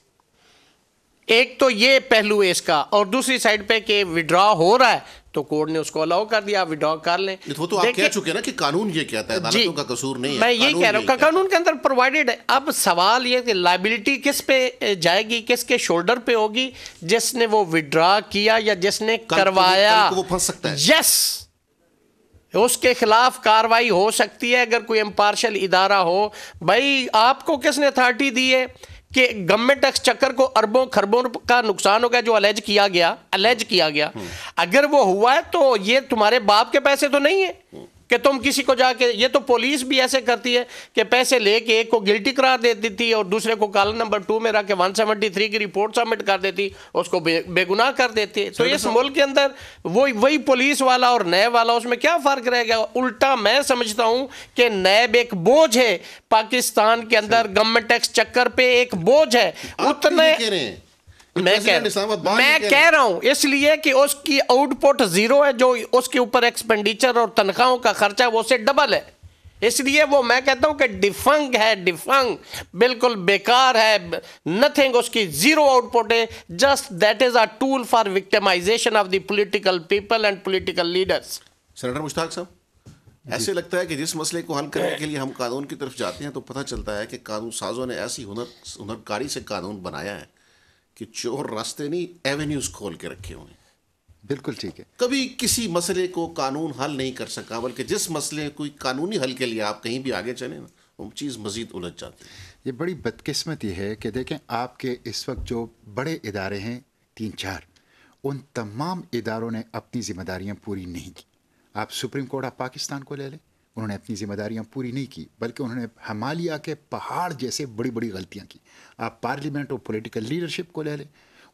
D: एक तो ये पहलू है इसका और दूसरी साइड पे कि विड्रॉ हो रहा है तो कोर्ट ने उसको अलाउ कर दिया विड्रॉ कर लें तो वो तो आप कह चुके ना कि कानून ये कहता है जी का कसूर नहीं मैं ये कह रहा हूँ कानून के अंदर प्रोवाइडेड है अब सवाल ये कि लाइबिलिटी किस पे जाएगी किसके शोल्डर पे होगी जिसने वो विड्रॉ किया या जिसने करवाया वो फंस सकता है यस उसके खिलाफ कार्रवाई हो सकती है अगर कोई इम्पार्शल इदारा हो भाई आपको किसने अथॉरिटी दी है कि गवर्नमेंट टैक्स चक्कर को अरबों खरबों का नुकसान हो गया जो अलेज किया गया अलेज किया गया हम्म। अगर वो हुआ है तो ये तुम्हारे बाप के पैसे तो नहीं है कि तुम किसी को जाके ये तो पुलिस भी ऐसे करती है कि पैसे लेके एक को गिल्टी करा देती थी और दूसरे को कालम नंबर टू में रख के वन सेवेंटी थ्री की रिपोर्ट सबमिट कर देती उसको बे, बेगुनाह कर देती तो इस मुल्क के अंदर वो वही पुलिस वाला और नैब वाला उसमें क्या फ़र्क रहेगा उल्टा मैं समझता हूँ कि नैब एक बोझ है पाकिस्तान के अंदर गवर्नमेंट टैक्स चक्कर पे एक बोझ है उतने मैं कह मैं कह रहा हूं इसलिए कि उसकी आउटपुट जीरो है जो उसके ऊपर एक्सपेंडिचर और तनख्वाहों का खर्चा वो उससे डबल है इसलिए वो मैं कहता हूं कि डिफंग है डिफंग बिल्कुल बेकार है नथिंग उसकी जीरो आउटपुट है just that is a tool for victimization of the political people and political leaders senator Mushtaq साहब ऐसे लगता है कि जिस
A: मसले को हल करने के लिए हम कानून की तरफ जाते हैं तो पता चलता है कि कानून साजों ने ऐसी हुनर हुनरकारी से कानून बनाया है कि चोर रास्ते नहीं एवेन्यूज खोल के रखे हुए हैं बिल्कुल ठीक है कभी किसी मसले को कानून हल नहीं कर सका बल्कि जिस मसले कोई कानूनी हल के लिए आप कहीं भी आगे चले ना वो चीज़ मज़ीद उलझ जाती है
B: ये बड़ी बदकिस्मती है कि देखें आपके इस वक्त जो बड़े इदारे हैं तीन चार उन तमाम इदारों ने अपनी ज़िम्मेदारियाँ पूरी नहीं की आप सुप्रीम कोर्ट ऑफ पाकिस्तान को ले लें उन्होंने अपनी जिम्मेदारियां पूरी नहीं की बल्कि उन्होंने हमालिया के पहाड़ जैसे बड़ी बड़ी गलतियां की आप पार्लियामेंट और पॉलिटिकल लीडरशिप को ले लें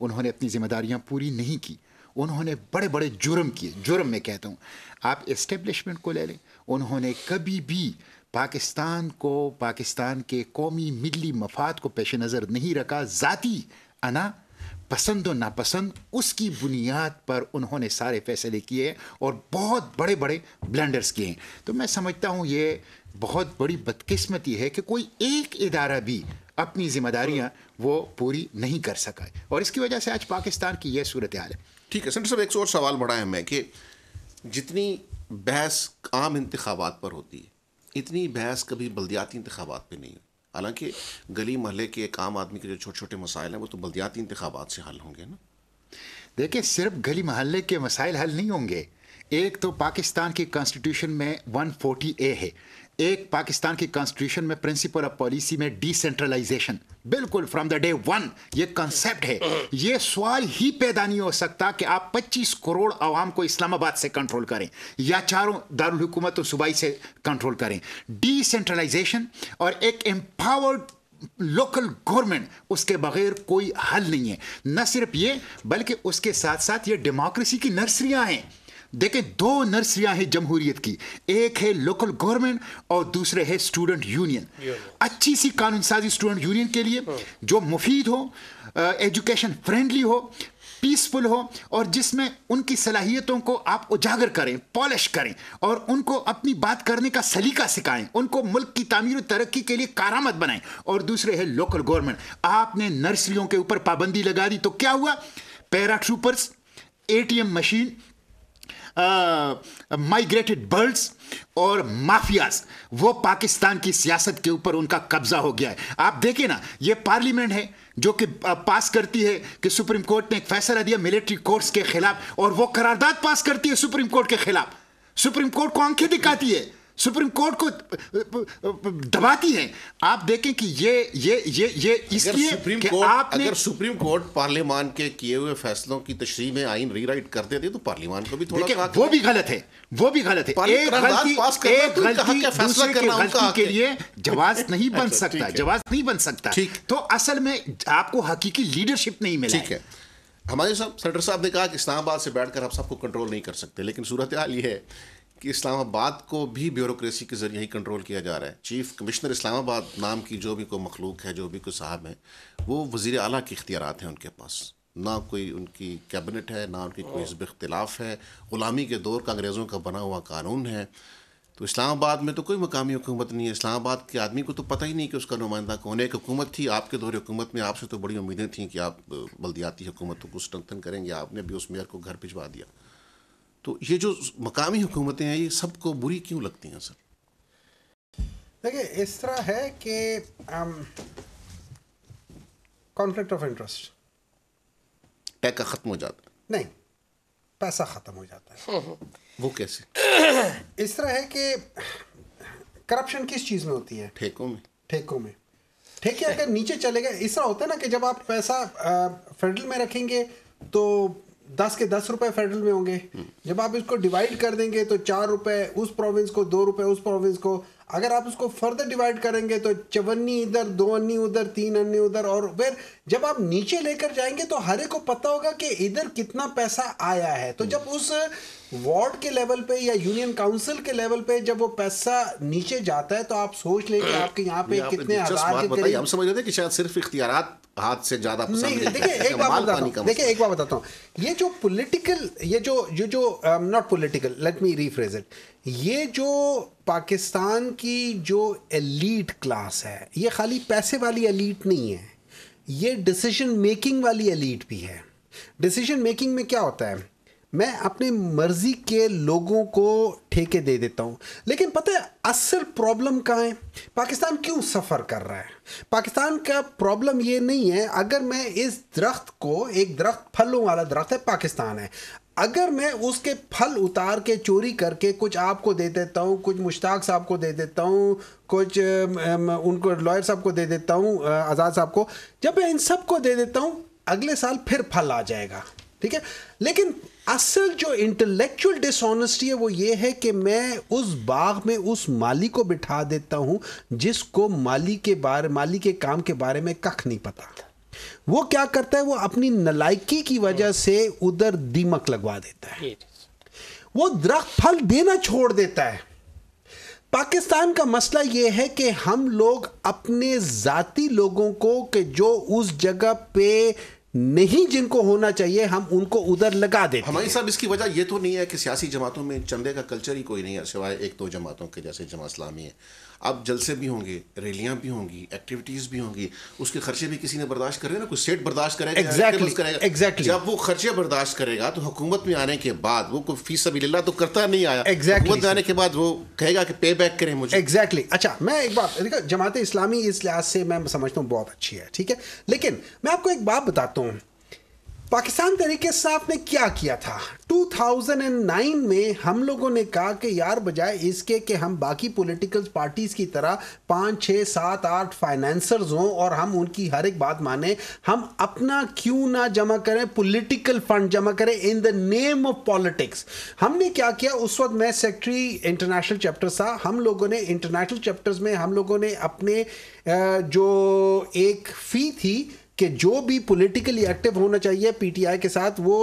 B: उन्होंने अपनी जिम्मेदारियां पूरी नहीं की उन्होंने बड़े बड़े जुर्म किए जुर्म में कहता हूँ आप इस्टेब्लिशमेंट को ले लें उन्होंने कभी भी पाकिस्तान को पाकिस्तान के कौमी मिली मफाद को पेश नज़र नहीं रखा ज़ाती अना पसंद और नापसंद उसकी बुनियाद पर उन्होंने सारे फैसले किए और बहुत बड़े बड़े ब्लंडर्स किए तो मैं समझता हूँ ये बहुत बड़ी बदकिस्मती है कि कोई एक इदारा भी अपनी ज़िम्मेदारियाँ वो पूरी नहीं कर सका और इसकी वजह से आज पाकिस्तान की यह सूरत हाल है ठीक है सेंटर साहब एक और
A: सवाल बढ़ा है मैं कि जितनी बहस आम इंतबात पर होती है इतनी बहस कभी बल्दियाती इंतबात पर नहीं होती हालांकि गली महल के एक आम आदमी के
B: जो छोटे छोटे मसाइल हैं वो तो बल्दियाती इंतबात से हल होंगे ना देखिए सिर्फ गली महल्ले के मसाइल हल नहीं होंगे एक तो पाकिस्तान की कॉन्स्टिट्यूशन में 140 ए है एक पाकिस्तान की कॉन्स्टिट्यूशन में प्रिंसिपल ऑफ पॉलिसी में डिसेंट्रलाइजेशन बिल्कुल फ्रॉम द डे वन ये कंसेप्ट है ये सवाल ही पैदा नहीं हो सकता कि आप 25 करोड़ आवाम को इस्लामाबाद से कंट्रोल करें या चारों दारकूमत और सूबाई से कंट्रोल करें डिसेंट्रलाइजेशन और एक एम्पावर्ड लोकल गवर्नमेंट उसके बगैर कोई हल नहीं है न सिर्फ ये बल्कि उसके साथ साथ ये डेमोक्रेसी की नर्सरियाँ हैं देखें दो नर्सरियां हैं जमहूरियत की एक है लोकल गवर्नमेंट और दूसरे है स्टूडेंट यूनियन अच्छी सी कानून साजी स्टूडेंट यूनियन के लिए जो मुफीद हो एजुकेशन फ्रेंडली हो पीसफुल हो और जिसमें उनकी सलाहियतों को आप उजागर करें पॉलिश करें और उनको अपनी बात करने का सलीका सिखाएं उनको मुल्क की तमीर तरक्की के लिए कारामद बनाएं और दूसरे है लोकल गवर्नमेंट आपने नर्सरियों के ऊपर पाबंदी लगा दी तो क्या हुआ paratroopers ATM machine migrated birds और माफियाज वो पाकिस्तान की सियासत के ऊपर उनका कब्जा हो गया है आप देखें ना ये पार्लियामेंट है जो कि पास करती है कि सुप्रीम कोर्ट ने एक फैसला दिया मिलिट्री कोर्ट्स के खिलाफ और वो करारदाद पास करती है सुप्रीम कोर्ट के खिलाफ सुप्रीम कोर्ट को आंखें दिखाती है सुप्रीम कोर्ट को दबाती है आप देखें कि ये ये ये ये इसलिए सुप्रीम कोर्ट आपने... अगर
A: सुप्रीम कोर्ट पार्लियामान के किए हुए फैसलों की तशरी में आइन रीराइट कर देती
B: तो पार्लियामान को भी थोड़ा वो भी गलत है वो भी गलत है एक गलती एक तो गलती दूसरे गलती के लिए अच्छा, जवाब नहीं बन सकता जवाब नहीं बन सकता तो असल में
A: आपको हकीकी लीडरशिप नहीं मिली ठीक है हमारे साहब सेंटर साहब ने कहा कि इस्लामाबाद से बैठकर आप सबको कंट्रोल नहीं कर सकते लेकिन सूरत हाल ये है कि इस्लामाबाद को भी ब्यूरोक्रेसी के ज़रिए ही कंट्रोल किया जा रहा है चीफ कमिश्नर इस्लामाबाद नाम की जो भी कोई मखलूक है जो भी कोई साहब है वो वज़ी अली के इख्तियार हैं उनके पास ना कोई उनकी कैबिनेट है ना उनकी कोई हजब इख्तलाफ है ग़ुलामी के दौर का अंग्रेज़ों का बना हुआ कानून है तो इस्लामाबाद में तो कोई मकामी हुकूमत नहीं है इस्लामाबाद के आदमी को तो पता ही नहीं कि उसका नुमाइंदा कौन एक हुकूमत थी आपके दौर हुकूमत में आपसे तो बड़ी उम्मीदें थीं कि आप बल्दियाती हुकूमतों को स्ट्रेंथन करेंगे आपने भी उस मेयर को घर भिजवा दिया तो ये जो मकामी हुकूमतें हैं ये सबको बुरी क्यों लगती हैं सर
C: देखिए इस तरह है कि कॉन्फ्लिक्ट ऑफ इंटरेस्ट
A: टैक्स ख़त्म हो जाता
C: है नहीं पैसा ख़त्म हो जाता है वो कैसे इस तरह है कि करप्शन किस चीज़ में होती है ठेकों में ठेकों में ठेके अगर नीचे चले गए इस तरह होता है ना कि जब आप पैसा फेडरल में रखेंगे तो दस के दस रुपए फेडरल में होंगे जब आप इसको डिवाइड कर देंगे तो चार रुपए उस प्रोविंस को दो रुपए उस प्रोविंस को अगर आप उसको फर्दर डिवाइड करेंगे तो चवन्नी इधर दो अन्नी उधर तीन अन्नी उधर और फिर जब आप नीचे लेकर जाएंगे तो हरे को पता होगा कि इधर कितना पैसा आया है तो जब उस वार्ड के लेवल पे या यूनियन काउंसिल के लेवल पे जब वो पैसा नीचे जाता है तो आप सोच ले कि आपके यहाँ पे कितने हजार के करीब हम
A: समझ रहे कि शायद सिर्फ इख्तियार हाथ से ज्यादा नहीं देखिए एक बार बताता हूँ देखिए
C: एक बताता हूँ ये जो पोलिटिकल ये जो ये जो not political let me rephrase it ये जो पाकिस्तान की जो एलीट क्लास है ये खाली पैसे वाली एलीट नहीं है ये डिसीजन मेकिंग वाली एलीट भी है डिसीजन मेकिंग में क्या होता है मैं अपने मर्जी के लोगों को ठेके दे देता हूँ लेकिन पता है असल प्रॉब्लम कहाँ है पाकिस्तान क्यों सफ़र कर रहा है पाकिस्तान का प्रॉब्लम ये नहीं है अगर मैं इस दरख्त को एक दरख्त फलों वाला दरख्त है पाकिस्तान है अगर मैं उसके फल उतार के चोरी करके कुछ आपको दे देता हूँ कुछ मुश्ताक साहब को दे देता हूँ कुछ उनको लॉयर साहब को दे देता हूँ आज़ाद साहब को जब मैं इन सब को दे देता हूँ अगले साल फिर फल आ जाएगा ठीक है लेकिन असल जो इंटेलेक्चुअल डिसऑनेस्टी है वो ये है कि मैं उस बाग में उस माली को बिठा देता हूँ जिसको माली के बारे माली के काम के बारे में कख नहीं पता वो क्या करता है वो अपनी नलायकी की वजह से उधर दीमक लगवा देता है वो दरख्त फल देना छोड़ देता है पाकिस्तान का मसला ये है कि हम लोग अपने ज़ाती लोगों को कि जो उस जगह पे नहीं जिनको होना चाहिए हम उनको उधर लगा देते हमारी साहब इसकी
A: वजह यह तो नहीं है कि सियासी जमातों में चंदे का कल्चर ही कोई नहीं है सिवाय एक दो तो जमातों के जैसे जमा इस्लामी है अब जलसे भी होंगे रैलियां भी होंगी एक्टिविटीज़ भी होंगी उसके खर्चे भी किसी ने बर्दाश्त करे ना कोई सेट बर्दाश्त करेगा एग्जैक्टली करेगा exactly. जब वो खर्चे बर्दाश्त करेगा तो हुकूमत में आने के बाद वो कोई फीस अभी लेला तो करता नहीं आया एग्जैक्टली exactly, आने के बाद वो कहेगा कि पे बैक करें मुझे
C: एग्जैक्टली अच्छा मैं एक बात देखो जमात इस्लामी इस लिहाज से मैं समझता हूँ बहुत अच्छी है ठीक है लेकिन मैं आपको एक बात बताता हूँ पाकिस्तान तरीके साफ ने क्या किया था 2009 में हम लोगों ने कहा कि यार बजाय इसके कि हम बाकी पॉलिटिकल पार्टीज की तरह पाँच छः सात आठ फाइनेंसर्स हों और हम उनकी हर एक बात माने हम अपना क्यों ना जमा करें पॉलिटिकल फंड जमा करें in the name of politics हमने क्या किया उस वक्त मैं सेक्रेटरी इंटरनेशनल चैप्टर था हम लोगों ने इंटरनेशनल चैप्टर्स में हम लोगों ने अपने जो एक फ़ी थी कि जो भी पॉलिटिकली एक्टिव होना चाहिए पीटीआई के साथ वो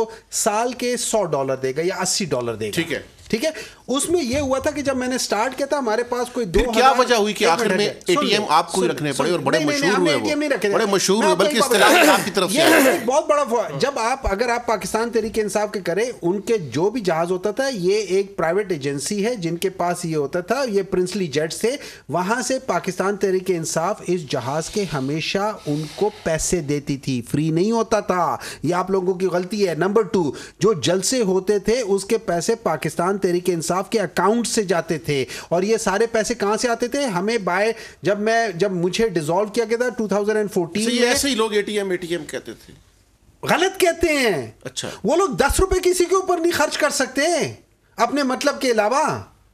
C: साल के सौ डॉलर देगा या अस्सी डॉलर देगा ठीक है ठीक है उसमें यह हुआ था कि जब मैंने स्टार्ट किया था हमारे पास कोई दो क्या वजह हुई कि आखिर में एटीएम आपको ही रखने पड़े और बड़े मशहूर हुए वो बड़े मशहूर हुए बल्कि आपकी तरफ से बहुत बड़ा जब आप अगर आप पाकिस्तान तरीके इंसाफ के करें उनके जो भी जहाज होता था ये एक प्राइवेट एजेंसी है जिनके पास ये होता था ये प्रिंसली जेट थे वहां से पाकिस्तान तरीके इंसाफ इस जहाज के हमेशा उनको पैसे देती थी फ्री नहीं होता था ये आप लोगों की गलती है नंबर टू जो जलसे होते थे उसके पैसे पाकिस्तान पाकिस्तान तहरीक इंसाफ के अकाउंट से जाते थे और ये सारे पैसे कहाँ से आते थे हमें बाय जब मैं जब मुझे डिजोल्व किया गया था 2014 अच्छा, में ऐसे ही
A: लोग ए एटीएम कहते थे
C: गलत कहते हैं अच्छा वो लोग दस रुपए किसी के ऊपर नहीं खर्च कर सकते अपने मतलब के अलावा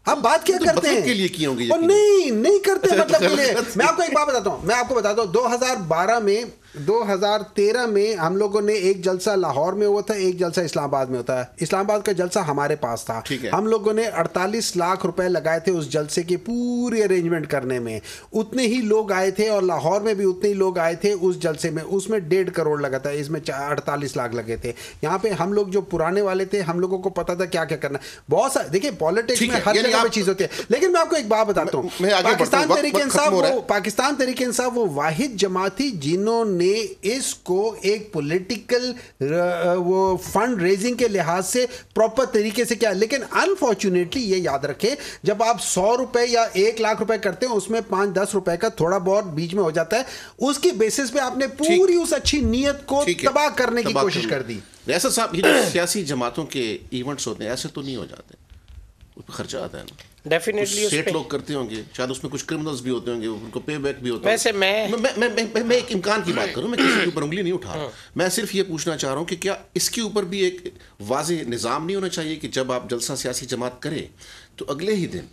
C: हम बात क्या तो करते हैं के लिए की होंगी नहीं नहीं करते अच्छा, मतलब के लिए मैं आपको एक बात बताता हूँ मैं आपको बताता हूँ 2012 में 2013 में हम लोगों ने एक जलसा लाहौर में हुआ था एक जलसा इस्लामाबाद में होता है इस्लामाबाद का जलसा हमारे पास था हम लोगों ने 48 लाख रुपए लगाए थे उस जलसे की पूरी अरेंजमेंट करने में उतने ही लोग आए थे और लाहौर में भी उतने ही लोग आए थे उस जलसे में उसमें डेढ़ करोड़ लगा था इसमें अड़तालीस लाख लगे थे यहाँ पे हम लोग जो पुराने वाले थे हम लोगों को पता था क्या क्या करना बहुत सारे देखिए पॉलिटिक्स में हर जगह चीज होती है लेकिन मैं आपको एक बात बताता हूँ पाकिस्तान तरीके इंसाफ पाकिस्तान तरीके इंसाफ वो वाहिद जमाती जिन्होंने ने इसको एक पॉलिटिकल वो फंड रेजिंग के लिहाज से प्रॉपर तरीके से किया लेकिन अनफॉर्चुनेटली ये याद रखें जब आप सौ रुपए या एक लाख रुपए करते हैं उसमें पाँच दस रुपए का थोड़ा बहुत बीच में हो जाता है उसकी बेसिस पे आपने पूरी उस अच्छी नीयत को तबाह करने की कोशिश कर दी
A: ऐसा साहब सियासी जमातों के इवेंट्स होते हैं ऐसे तो नहीं हो जाते खर्चा आता है ना
C: डेफिनेटली स्टेट लोग
A: करते होंगे शायद उसमें कुछ क्रिमिनल्स भी होते होंगे उनको पे बैक भी होता है वैसे मैं मैं मैं, मैं, मैं, एक इम्कान की बात करूँ मैं किसी के ऊपर उंगली नहीं उठा हाँ। मैं सिर्फ ये पूछना चाह रहा हूँ कि क्या इसके ऊपर भी एक वाज निज़ाम नहीं होना चाहिए कि जब आप जलसा सियासी जमात करें तो अगले ही दिन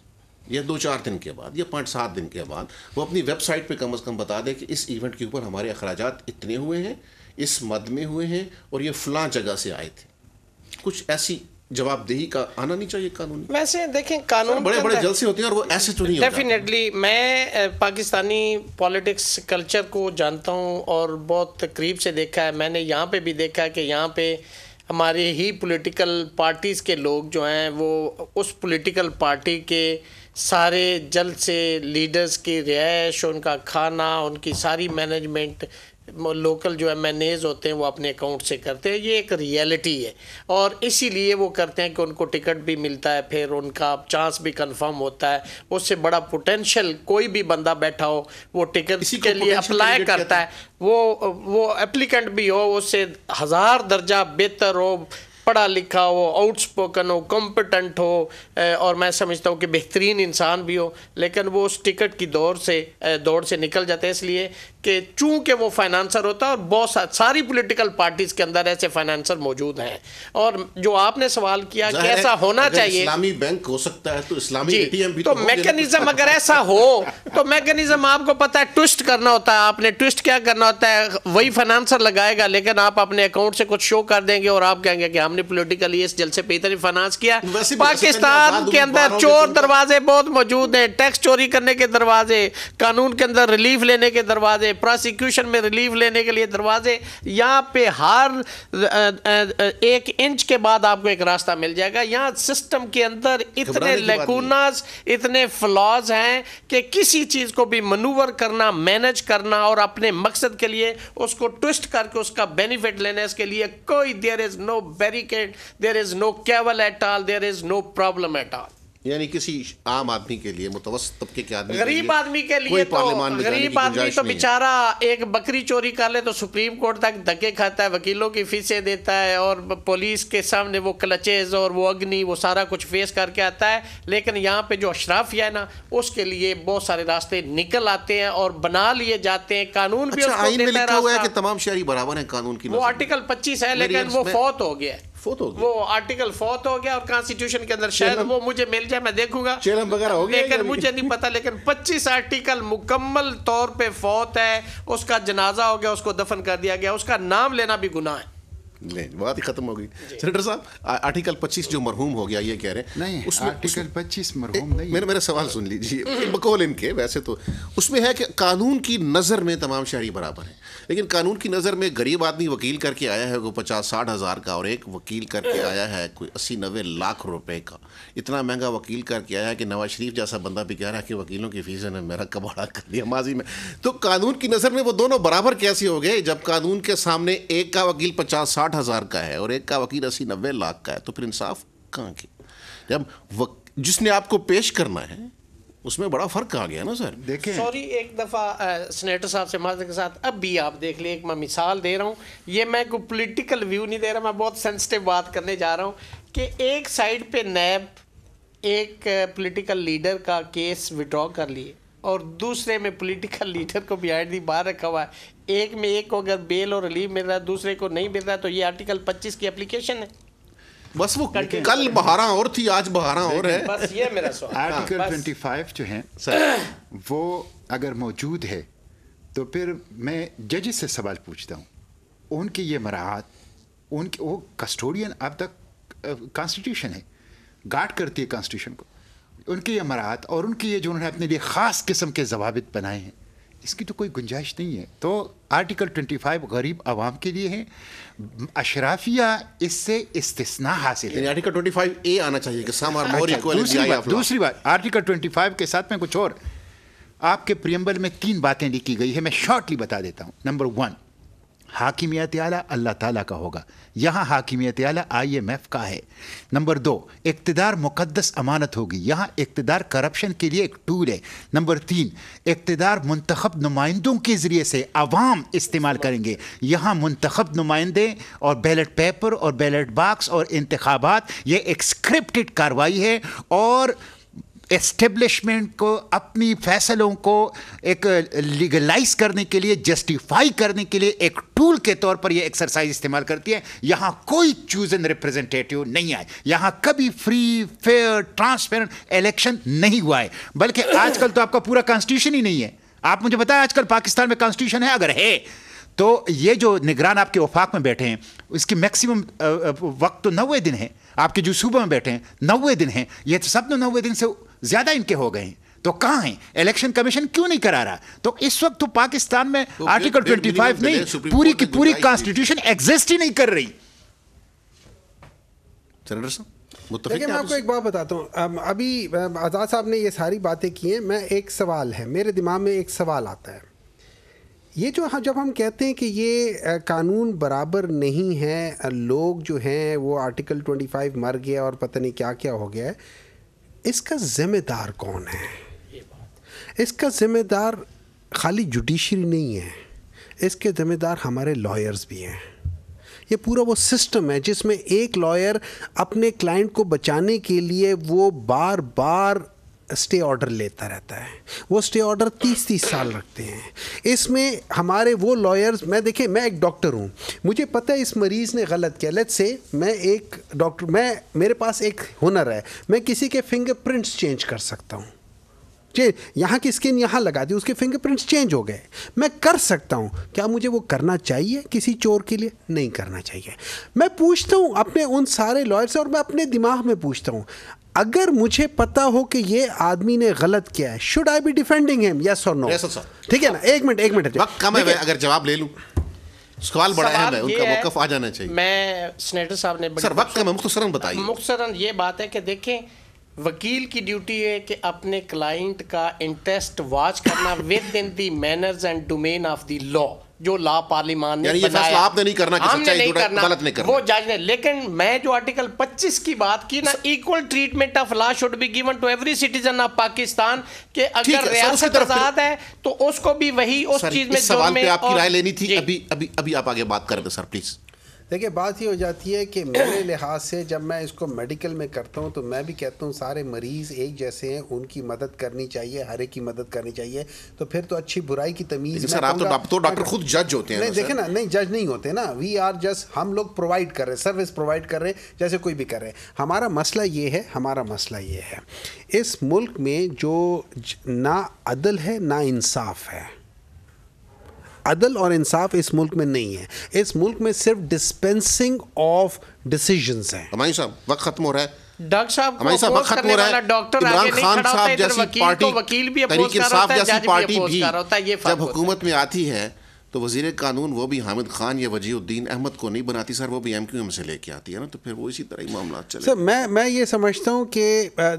A: या दो चार दिन के बाद या पाँच सात दिन के बाद वो अपनी वेबसाइट पर कम अज़ कम बता दें कि इस इवेंट के ऊपर हमारे अखराज इतने हुए हैं इस मद में हुए हैं और ये फलां जगह से आए थे कुछ ऐसी जवाबदेही का आना नहीं चाहिए कानून
D: वैसे देखें कानून बड़े बड़े जलसे होते हैं और वो
A: ऐसे तो नहीं डेफिनेटली
D: मैं पाकिस्तानी पॉलिटिक्स कल्चर को जानता हूँ और बहुत करीब से देखा है मैंने यहाँ पे भी देखा है कि यहाँ पे हमारे ही पॉलिटिकल पार्टीज़ के लोग जो हैं वो उस पॉलिटिकल पार्टी के सारे से लीडर्स की रिहाइश उनका खाना उनकी सारी मैनेजमेंट लोकल जो एम एन एज होते हैं वो अपने अकाउंट से करते हैं ये एक रियलिटी है और इसीलिए वो करते हैं कि उनको टिकट भी मिलता है फिर उनका चांस भी कंफर्म होता है उससे बड़ा पोटेंशियल कोई भी बंदा बैठा हो वो टिकट के लिए अप्लाई करता है वो वो एप्लीकेंट भी हो उससे हज़ार दर्जा बेहतर हो पढ़ा लिखा हो आउटस्पोकन हो कॉम्पिटेंट हो और मैं समझता हूँ कि बेहतरीन इंसान भी हो लेकिन वो उस टिकट की दौड़ से दौड़ से निकल जाते हैं इसलिए कि चूँकि वो फाइनेंसर होता है और बहुत सारी पोलिटिकल पार्टीज़ के अंदर ऐसे फाइनेंसर मौजूद हैं और जो आपने सवाल किया कि ऐसा होना चाहिए इस्लामी
A: बैंक हो सकता है तो इस्लामी भी तो, तो मैकेनिज्म अगर ऐसा हो
D: तो मैकेनिज्म आपको पता है ट्विस्ट करना होता है आपने ट्विस्ट क्या करना होता है वही फाइनेंसर लगाएगा लेकिन आप अपने अकाउंट से कुछ शो कर देंगे और आप कहेंगे कि हमने हमने पोलिटिकली इस जलसे पे इतने फनास किया पाकिस्तान के अंदर चोर तो- दरवाजे बहुत मौजूद हैं टैक्स चोरी करने के दरवाजे कानून के अंदर रिलीफ लेने के दरवाजे प्रोसिक्यूशन में रिलीफ लेने के लिए दरवाजे यहाँ पे हर एक इंच के बाद आपको एक रास्ता मिल जाएगा यहाँ सिस्टम के अंदर इतने लेकूनास इतने फ्लॉज हैं कि किसी चीज़ को भी मनूवर करना मैनेज करना और अपने मकसद के लिए उसको ट्विस्ट करके उसका बेनिफिट लेने इसके लिए कोई there is no very barricade there is no caveat at all there is no problem at all
A: यानी किसी आम आदमी के लिए मुतवस्त तबके के आदमी गरीब आदमी के लिए तो गरीब आदमी तो बेचारा
D: एक बकरी चोरी कर ले तो सुप्रीम कोर्ट तक धक्के खाता है वकीलों की फीसें देता है और पुलिस के सामने वो क्लचेज और वो अग्नि वो सारा कुछ फेस करके आता है लेकिन यहाँ पे जो अशराफिया है ना उसके लिए बहुत सारे रास्ते निकल आते हैं और बना लिए जाते हैं कानून भी अच्छा,
A: तमाम शहरी बराबर है कानून की वो
D: आर्टिकल पच्चीस है लेकिन वो फौत हो गया है फोर्थ हो गया वो आर्टिकल फोर्थ हो गया और कॉन्स्टिट्यूशन के अंदर शायद वो मुझे मिल जाए मैं देखूंगा चेलम वगैरह हो गया लेकिन मुझे नहीं पता लेकिन 25 आर्टिकल मुकम्मल तौर पे फोर्थ है उसका जनाजा हो गया उसको दफन कर दिया गया उसका नाम लेना भी गुनाह है
A: नहीं बात ही खत्म हो गई सेनेटर साहब आर्टिकल 25 जो मरहूम हो गया ये कह रहे हैं नहीं उसमें आर्टिकल 25 मरहूम नहीं मेरा मेरा सवाल सुन लीजिए बकौल इनके वैसे तो उसमें है कि कानून की नज़र में तमाम शहरी बराबर हैं लेकिन कानून की नज़र में गरीब आदमी वकील करके आया है वो पचास साठ हज़ार का और एक वकील करके आया है कोई अस्सी नबे लाख रुपए का इतना महंगा वकील करके आया है कि नवाज शरीफ जैसा बंदा भी कह रहा है कि वकीलों की फीस ने मेरा कबाड़ा कर दिया माजी में तो कानून की नज़र में वो दोनों बराबर कैसे हो गए जब कानून के सामने एक का वकील पचास साठ साठ हज़ार का है और एक का वकील अस्सी नब्बे लाख का है तो फिर इंसाफ कहाँ के जब वक, जिसने आपको पेश करना है उसमें बड़ा फर्क आ गया
B: ना सर देखें
A: सॉरी
D: एक दफ़ा सेनेटर साहब से माजर के साथ अब भी आप देख लिए एक मैं मिसाल दे रहा हूँ ये मैं कोई पॉलिटिकल व्यू नहीं दे रहा मैं बहुत सेंसिटिव बात करने जा रहा हूँ कि एक साइड पे नैब एक पॉलिटिकल लीडर का केस विड्रॉ कर लिए और दूसरे में पॉलिटिकल लीडर को भी आईडी बाहर रखा हुआ है एक में एक को अगर बेल और रिलीव मिल रहा है दूसरे को नहीं मिल रहा तो ये आर्टिकल 25 की एप्लीकेशन है
B: बस वो
A: कल बहारा
B: और थी आज बहारा और है
D: बस ये मेरा सवाल
B: आर्टिकल ट्वेंटी फाइव जो है वो अगर मौजूद है तो फिर मैं जज से सवाल पूछता हूँ उनकी ये मराहत उनके वो कस्टोडियन अब तक कॉन्स्टिट्यूशन है गार्ड करती है कॉन्स्टिट्यूशन को उनकी ये मराहत और उनकी ये जो उन्होंने अपने लिए ख़ास किस्म के जवाब बनाए हैं इसकी तो कोई गुंजाइश नहीं है तो आर्टिकल 25 गरीब आवाम के लिए है अशराफिया इससे इस्तना हासिल है आर्टिकल 25 ए आना चाहिए कि सम और अच्छा, दूसरी बात दूसरी बात आर्टिकल 25 के साथ में कुछ और आपके प्रियम्बल में तीन बातें लिखी गई है मैं शॉर्टली बता देता हूँ नंबर वन हाकिमियत आला अल्लाह ताला का होगा यहाँ हाकिमियत आला आईएमएफ का है नंबर दो इकतदार मुकदस अमानत होगी यहाँ इकतदार करप्शन के लिए एक टूल है नंबर तीन इकतदार मंतखब नुमाइंदों के ज़रिए से आवाम इस्तेमाल करेंगे यहाँ मंतखब नुमाइंदे और बैलेट पेपर और बैलेट बाक्स और इंतबात ये एक स्क्रिप्टड कार्रवाई है और एस्टेब्लिशमेंट को अपनी फैसलों को एक लीगलाइज करने के लिए जस्टिफाई करने के लिए एक टूल के तौर पर यह एक्सरसाइज इस्तेमाल करती है यहाँ कोई चूजन रिप्रेजेंटेटिव नहीं आए यहाँ कभी फ्री फेयर ट्रांसपेरेंट इलेक्शन नहीं हुआ है बल्कि आजकल तो आपका पूरा कॉन्स्टिट्यूशन ही नहीं है आप मुझे बताएं आजकल पाकिस्तान में कॉन्स्टिट्यूशन है अगर है तो ये जो निगरान आपके वफाक में बैठे हैं उसकी मैक्सिमम वक्त तो नवे दिन है आपके जो सूबे में बैठे हैं नवे दिन हैं ये तो सब नवे दिन से ज्यादा इनके हो गए तो कहां है इलेक्शन कमीशन क्यों नहीं करा रहा तो इस वक्त तो पाकिस्तान में तो आर्टिकल 25 नहीं पूरी की तो पूरी कॉन्स्टिट्यूशन एग्जिस्ट ही नहीं कर रही सेनेटर साहब
C: मैं आपको एक बात बताता हूँ अभी आज़ाद साहब ने ये सारी बातें की हैं मैं एक सवाल है मेरे दिमाग में एक सवाल आता है ये जो हाँ जब हम कहते हैं कि ये कानून बराबर नहीं है लोग जो हैं वो आर्टिकल 25 मर गया और पता नहीं क्या क्या हो गया है इसका जिम्मेदार कौन है इसका जिम्मेदार खाली जुडिशरी नहीं है इसके जिम्मेदार हमारे लॉयर्स भी हैं ये पूरा वो सिस्टम है जिसमें एक लॉयर अपने क्लाइंट को बचाने के लिए वो बार बार स्टे ऑर्डर लेता रहता है वो स्टे ऑर्डर तीस तीस साल रखते हैं इसमें हमारे वो लॉयर्स मैं देखिए मैं एक डॉक्टर हूँ मुझे पता है इस मरीज़ ने गलत किया लेट से मैं एक डॉक्टर मैं मेरे पास एक हुनर है मैं किसी के फिंगरप्रिंट्स चेंज कर सकता हूँ चेंज यहाँ की स्किन यहाँ लगा दी उसके फिंगरप्रिंट्स चेंज हो गए मैं कर सकता हूँ क्या मुझे वो करना चाहिए किसी चोर के लिए नहीं करना चाहिए मैं पूछता हूँ अपने उन सारे लॉयर से और मैं अपने दिमाग में पूछता हूँ अगर मुझे पता हो कि ये आदमी ने गलत किया है should I be defending him yes और नो ठीक है ना एक मिनट एक मिनट कम है अगर जवाब ले लू सवाल बड़ा है उनका मौकफ आ जाना चाहिए
D: मैं सेनेटर साहब ने सर वक्त कम है मुख्तसरन बताइए मुख्तसरन ये बात है कि देखें वकील की ड्यूटी है कि अपने क्लाइंट का इंटरेस्ट वॉच करना within the manners and domain of the law जो ला पार्लिमान ने फैसला आपने नहीं करना कि सच्चाई नहीं करना, गलत नहीं करना वो जज ने लेकिन मैं जो आर्टिकल 25 की बात की ना equal treatment of law should be given to every citizen of Pakistan के अगर रियासत आजाद है तो उसको भी वही उस चीज में सवाल पे आपकी राय
A: लेनी थी अभी अभी अभी आप आगे बात करेंगे सर प्लीज़
C: देखिए बात ये हो जाती है कि मेरे लिहाज से जब मैं इसको मेडिकल में करता हूँ तो मैं भी कहता हूँ सारे मरीज़ एक जैसे हैं उनकी मदद करनी चाहिए हर एक की मदद करनी चाहिए तो फिर तो अच्छी बुराई की तमीज़ सर आप तो डॉक्टर तो
A: खुद जज होते हैं नहीं देखे ना
C: नहीं जज नहीं होते ना वी आर जस्ट हम लोग प्रोवाइड कर रहे हैं सर्विस प्रोवाइड कर रहे हैं जैसे कोई भी कर रहे हैं हमारा मसला ये है हमारा मसला ये है इस मुल्क में जो ना अदल है ना इंसाफ है अदल और इंसाफ इस मुल्क में नहीं है इस मुल्क में सिर्फ डिस्पेंसिंग ऑफ डिसीजन है हमारी साहब वक्त खत्म हो रहा है डॉक्टर साहब हमारे साथ वक्त हो रहा है डॉक्टर इमरान खान साहब जैसी पार्टी वकील भी तरीके
D: साहब जैसी पार्टी भी जब
A: हुकूमत में आती है तो वजीर कानून वो भी हामिद खान या वजीउद्दीन अहमद को नहीं बनाती सर वो भी एम क्यू एम से लेके आती है ना तो फिर वो इसी तरह ही मामला चले सर
C: मैं मैं ये समझता हूँ कि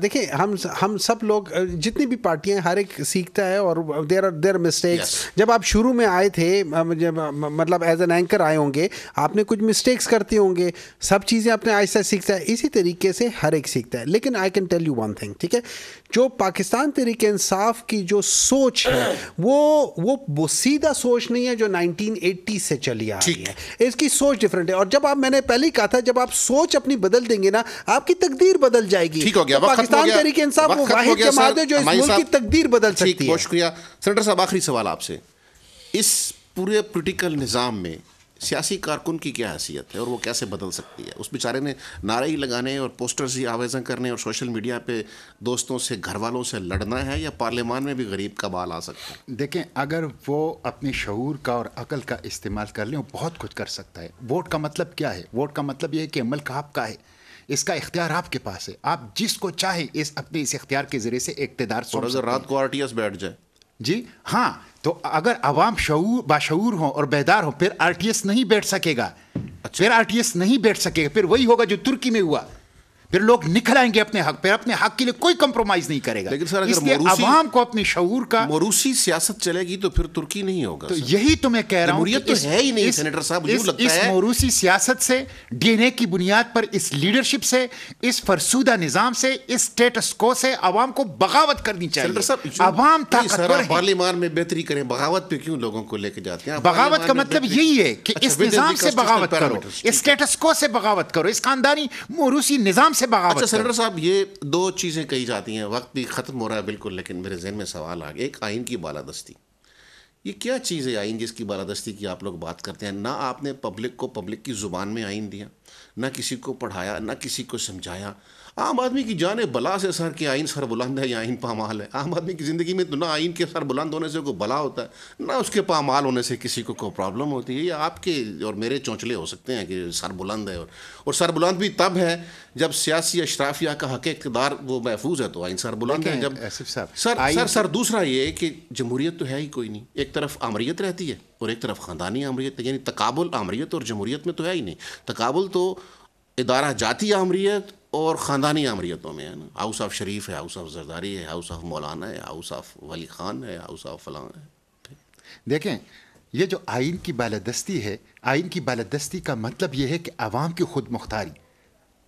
C: देखिए हम हम सब लोग जितनी भी पार्टियाँ हर एक सीखता है और देर आर देर मिस्टेक्स जब आप शुरू में आए थे मतलब एज एन एंकर आए होंगे आपने कुछ मिस्टेक्स करते होंगे सब चीज़ें आपने आहिस्ता सीखता है इसी तरीके से हर एक सीखता है लेकिन I can tell you one thing ठीक है जो पाकिस्तान तरीके इंसाफ की जो सोच है वो वो सीधा सोच नहीं है जो 1980 से चली आ रही है इसकी सोच डिफरेंट है और जब आप मैंने पहले ही कहा था जब आप सोच अपनी बदल देंगे ना आपकी तकदीर बदल जाएगी ठीक हो गया तो पाकिस्तान तरीके इंसाफ वो वाहि जमात है जो इस मुल्क की तकदीर बदल सकती है
A: बहुत शुक्रिया सेनेटर साहब आखिरी सवाल आपसे इस पूरे पोलिटिकल निज़ाम में सियासी कारकुन की क्या हैसियत है और वो कैसे बदल सकती है उस बेचारे ने नारे ही लगाने और पोस्टर्स ही आवेदन करने और सोशल मीडिया पे दोस्तों से घर वालों से लड़ना है या पार्लियामान में भी गरीब
B: का बाल आ सकता है देखें अगर वो अपने शूर का और अकल का इस्तेमाल कर लें वो बहुत कुछ कर सकता है वोट का मतलब क्या है वोट का मतलब ये है कि अमल का आपका है इसका इख्तियार आपके पास है आप जिसको चाहे इस अपने इस इख्तियार के जरिए से इकतेदार रात को आर बैठ जाए जी हाँ तो अगर आवाम शूर बाशूर हो और बेदार हो फिर आरटीएस नहीं बैठ सकेगा अच्छा। फिर आरटीएस नहीं बैठ सकेगा फिर वही होगा जो तुर्की में हुआ फिर लोग निकल आएंगे अपने हक पर अपने हक के लिए कोई कंप्रोमाइज नहीं करेगा लेकिन सर अगर आवाम को अपने शहूर
A: का मरूसी सियासत चलेगी तो फिर तुर्की नहीं होगा तो यही
B: तो मैं कह रहा हूँ तो है ही नहीं सेनेटर साहब इस, लगता इस है। सियासत से डीएनए की बुनियाद पर इस लीडरशिप से इस फरसूदा निजाम से इस स्टेटस को से आवाम को बगावत करनी चाहिए आवाम पार्लियामान
A: में बेहतरी करें बगावत पे क्यों लोगों को लेके जाते हैं बगावत का मतलब
B: यही है कि अच्छा, इस निजाम से बगावत करो इस स्टेटस को से बगावत करो इस खानदानी मरूसी निजाम से बगावत अच्छा सेनेटर
A: साहब ये दो चीज़ें कही जाती हैं वक्त भी ख़त्म हो रहा है बिल्कुल लेकिन मेरे जहन में सवाल आ गया एक आइन की बालादस्ती ये क्या चीज़ है आइन जिसकी बालादस्ती की आप लोग बात करते हैं ना आपने पब्लिक को पब्लिक की ज़ुबान में आइन दिया ना किसी को पढ़ाया ना किसी को समझाया आम आदमी की जान बला से सर कि आइन सर बुलंद है या आइन पामाल है आम आदमी की ज़िंदगी में तो ना आइन के सर बुलंद होने से कोई बला होता है ना उसके पामाल होने से किसी को कोई प्रॉब्लम होती है या आपके और मेरे चौंचले हो सकते हैं कि सर बुलंद है और और सर बुलंद भी तब है जब सियासी अशराफिया का हक इकतदार वो महफूज है तो आइन सर बुलंद है जब
B: सर सर सर
A: दूसरा ये कि जमहूरीत तो है ही कोई नहीं एक तरफ आमरीत रहती है और एक तरफ ख़ानदानी आमरीत यानी तकबुल आमरीत और जमहूरीत में तो है ही नहीं तकबुल तो इदारा जाती आमरीत और ख़ानदानी आमरीतों में है ना हाउस ऑफ शरीफ है हाउस ऑफ जरदारी है हाउस ऑफ मौलाना है हाउस ऑफ वली ख़ान
B: है हाउस ऑफ फलां है देखें ये जो आइन की बालादस्ती है आइन की बालादस्ती का मतलब ये है कि आवाम की खुद मुख्तारी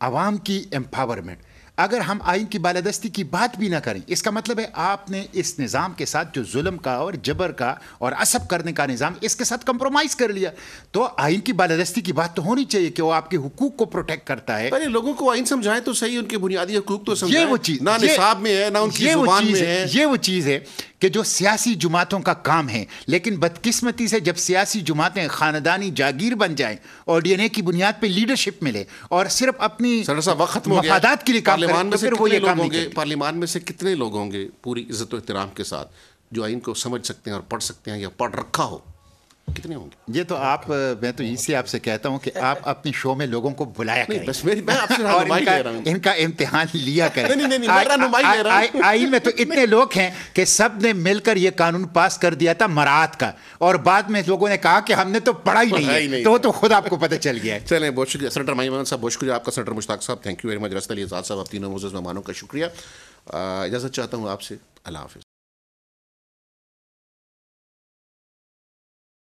B: आवाम की एम्पावरमेंट अगर हम आइन की बालादस्ती की बात भी ना करें इसका मतलब है आपने इस निज़ाम के साथ जो जुल्म का और जबर का और असब करने का निज़ाम इसके साथ कंप्रोमाइज़ कर लिया तो आइन की बालादस्ती की बात तो होनी चाहिए कि वो आपके हुकूक को प्रोटेक्ट करता है पहले
A: लोगों को आइन समझाएं तो सही उनके बुनियादी हकूक तो समझाएं ये वो चीज़ ना निसाब में है ना उनकी ये वो चीज़ है
B: ये वो चीज़ है कि जो सियासी जमातों का काम है लेकिन बदकिस्मती से जब सियासी जमातें ख़ानदानी जागीर बन जाएं और डी एन ए की बुनियाद पर लीडरशिप मिले और सिर्फ अपनी वक्त मफादात के लिए काम तो में फिर वो ये काम होंगे
A: पार्लियामान में से कितने लोग होंगे पूरी इज्जत एहतराम के साथ जो आइन को समझ सकते हैं और पढ़ सकते हैं या पढ़ रखा हो कितने होंगे ये तो आप मैं तो
B: इसलिए आपसे कहता हूँ कि आप अपने शो में लोगों को बुलाया करें बस मेरी मैं आपसे रहनुमाई रहा हूँ इनका इम्तिहान लिया करें नहीं नहीं मैं रहनुमाई ले रहा हूँ आई में तो इतने लोग हैं कि सब ने मिलकर ये कानून पास कर दिया था मरात का और बाद में लोगों ने कहा कि हमने तो पढ़ा ही नहीं तो तो खुद आपको पता चल
A: गया चले बहुत शुक्रिया माई माईमान साहब बहुत शुक्रिया आपका सेंटर मुश्ताक साहब थैंक यू वेरी मच रस्त अली आज़ाद
B: साहब आप तीनों मोजज़ मेहमानों का शुक्रिया इजाज़त चाहता हूँ आपसे अल्लाह हाफिज़